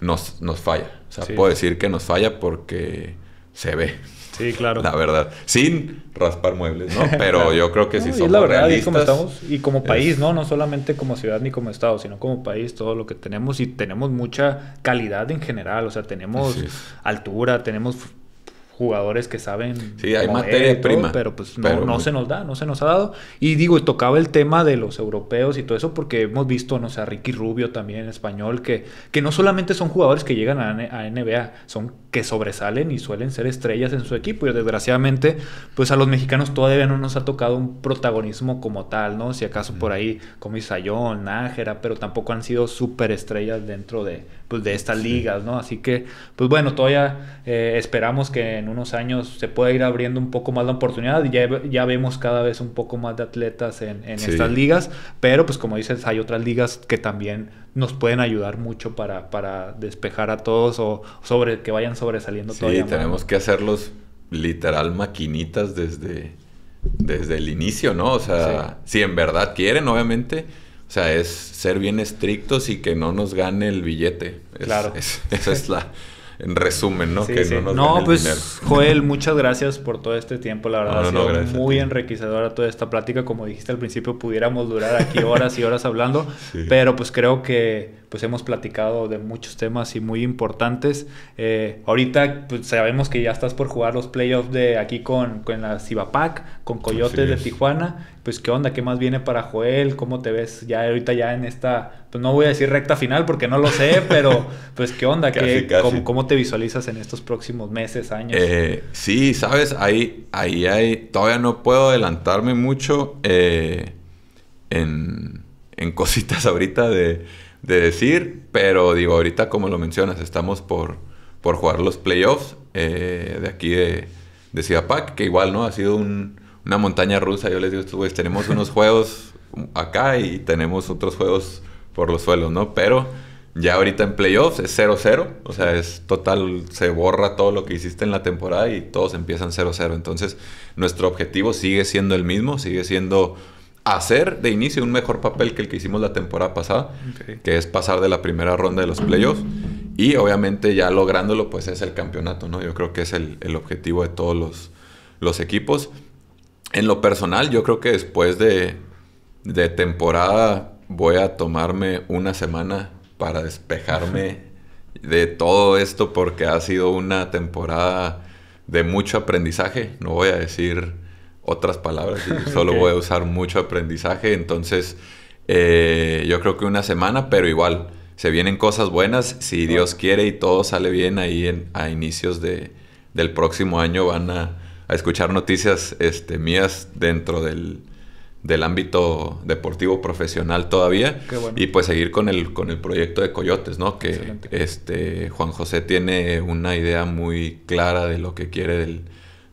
[SPEAKER 2] nos, nos falla. O sea, puedo decir que nos falla porque se ve. Sí, claro. La verdad. Sin raspar muebles, ¿no? Pero [laughs] yo creo que sí si somos la verdad, realistas, Y como, estamos,
[SPEAKER 1] y como país, ¿no? No solamente como ciudad ni como estado, sino como país, todo lo que tenemos. Y tenemos mucha calidad en general. O sea, tenemos altura, tenemos jugadores que saben. Sí, hay materia prima. Pero pues no, se nos da, no se nos ha dado. Y digo, tocaba el tema de los europeos y todo eso, porque hemos visto, no sé, Ricky Rubio también en español, que, que no solamente son jugadores que llegan a NBA, son que sobresalen y suelen ser estrellas en su equipo. Y desgraciadamente, pues a los mexicanos todavía no nos ha tocado un protagonismo como tal, ¿no? Si acaso por ahí como Isayón, Nájera, pero tampoco han sido estrellas dentro de, pues, de estas ligas, ¿no? Así que, pues bueno, todavía eh, esperamos que en unos años se pueda ir abriendo un poco más la oportunidad. Ya, ya vemos cada vez un poco más de atletas en, estas ligas, pero pues como dices, hay otras ligas que también nos pueden ayudar mucho para, para despejar a todos o sobre que vayan sobresaliendo todavía. Sí, tenemos
[SPEAKER 2] que hacerlos literal maquinitas desde, desde el inicio, ¿no? O sea, si en verdad quieren, obviamente. O sea, es ser bien estrictos y que no nos gane el billete. claro. esa es la, en resumen, ¿no? Sí, que sí. no, pues Joel, muchas gracias
[SPEAKER 1] por todo este tiempo, la verdad ha sido muy enriquecedora toda esta plática, como dijiste al principio, pudiéramos durar aquí horas y horas hablando, [laughs] pero pues creo que pues hemos platicado de muchos temas y muy importantes. Eh, ahorita pues sabemos que ya estás por jugar los playoffs de aquí con, con la Cibapac, con Coyotes de Tijuana pues qué onda, qué más viene para Joel, cómo te ves ya ahorita ya en esta, pues no voy a decir recta final porque no lo sé, [laughs] pero pues qué onda, Cómo, te visualizas en estos próximos meses, años.
[SPEAKER 2] Eh, sí, sabes, ahí, ahí hay, todavía no puedo adelantarme mucho eh, en, en, [laughs] cositas ahorita de, de, decir, pero digo, ahorita como lo mencionas, estamos por, por jugar los playoffs eh, de aquí de, de Ciudad que igual, ¿no? Ha sido un una montaña rusa. Yo les digo, estos güeyes, tenemos unos juegos acá y tenemos otros juegos por los suelos, ¿no? Pero ya ahorita en playoffs es 0-0, o sea, es total, se borra todo lo que hiciste en la temporada y todos empiezan 0-0. Entonces, nuestro objetivo sigue siendo el mismo, sigue siendo hacer de inicio un mejor papel que el que hicimos la temporada pasada, que es pasar de la primera ronda de los playoffs. Y obviamente ya lográndolo, pues es el campeonato, ¿no? Yo creo que es el, objetivo de todos los equipos en lo personal, yo creo que después de, de temporada voy a tomarme una semana para despejarme [laughs] de todo esto porque ha sido una temporada de mucho aprendizaje. No voy a decir otras palabras, [laughs] solo voy a usar mucho aprendizaje. Entonces, eh, yo creo que una semana, pero igual, se vienen cosas buenas. Si ah. Dios quiere y todo sale bien ahí en, a inicios de, del próximo año, van a escuchar noticias este, mías dentro del, ámbito deportivo profesional todavía y pues seguir con el con el proyecto de Coyotes, ¿no? Que este Juan José tiene una idea muy clara de lo que quiere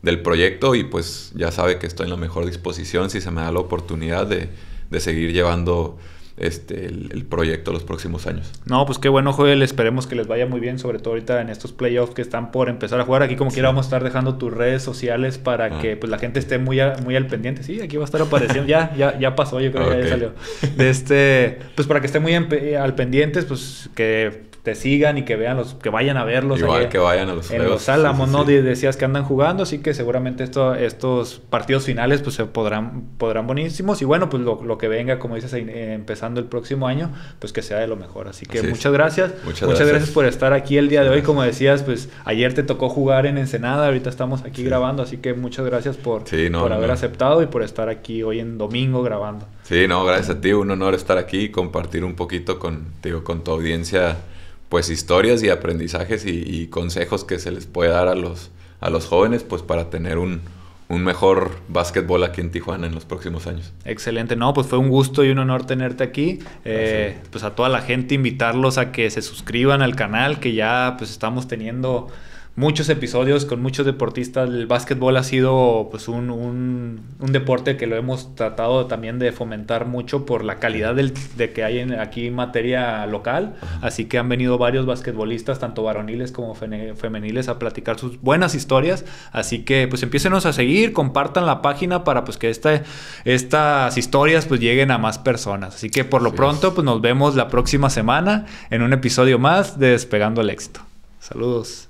[SPEAKER 2] del, proyecto y pues ya sabe que estoy en la mejor disposición si se me da la oportunidad de, de seguir llevando este, el, proyecto los próximos años.
[SPEAKER 1] No, pues qué bueno, Joel. Esperemos que les vaya muy bien, sobre todo ahorita en estos playoffs que están por empezar a jugar. Aquí, como quiera, vamos a estar dejando tus redes sociales para ah. que pues, la gente esté muy, muy al pendiente. Sí, aquí va a estar apareciendo. ya, ya, ya pasó, yo creo que ya salió. De este, pues para que esté muy al pendiente pues que te sigan y que vean los, que vayan a verlos. Igual que vayan a los En los Álamos, ¿no? Decías que andan jugando, así que seguramente esto, estos partidos finales pues se podrán, podrán buenísimos. Y bueno, pues lo, lo que venga, como dices, eh, empezando el próximo año, pues que sea de lo mejor. Así que muchas gracias. Muchas, gracias. por estar aquí el día de hoy. Como decías, pues ayer te tocó jugar en Ensenada, ahorita estamos aquí grabando, así que muchas gracias por, por haber aceptado y por estar aquí hoy en domingo grabando.
[SPEAKER 2] Sí, no, gracias a ti, un honor estar aquí y compartir un poquito contigo, con tu audiencia pues historias y aprendizajes y, consejos que se les puede dar a los, a los jóvenes pues para tener un, mejor básquetbol aquí en Tijuana en los próximos años.
[SPEAKER 1] Excelente, no, pues fue un gusto y un honor tenerte aquí. Eh, pues a toda la gente invitarlos a que se suscriban al canal que ya pues estamos teniendo muchos episodios con muchos deportistas. El básquetbol ha sido pues un, deporte que lo hemos tratado también de fomentar mucho por la calidad de que hay aquí en materia local. Así que han venido varios basquetbolistas, tanto varoniles como femeniles, a platicar sus buenas historias. Así que pues empiecenos a seguir, compartan la página para pues que estas historias pues lleguen a más personas. Así que por lo pronto pues nos vemos la próxima semana en un episodio más de Despegando el Éxito. Saludos.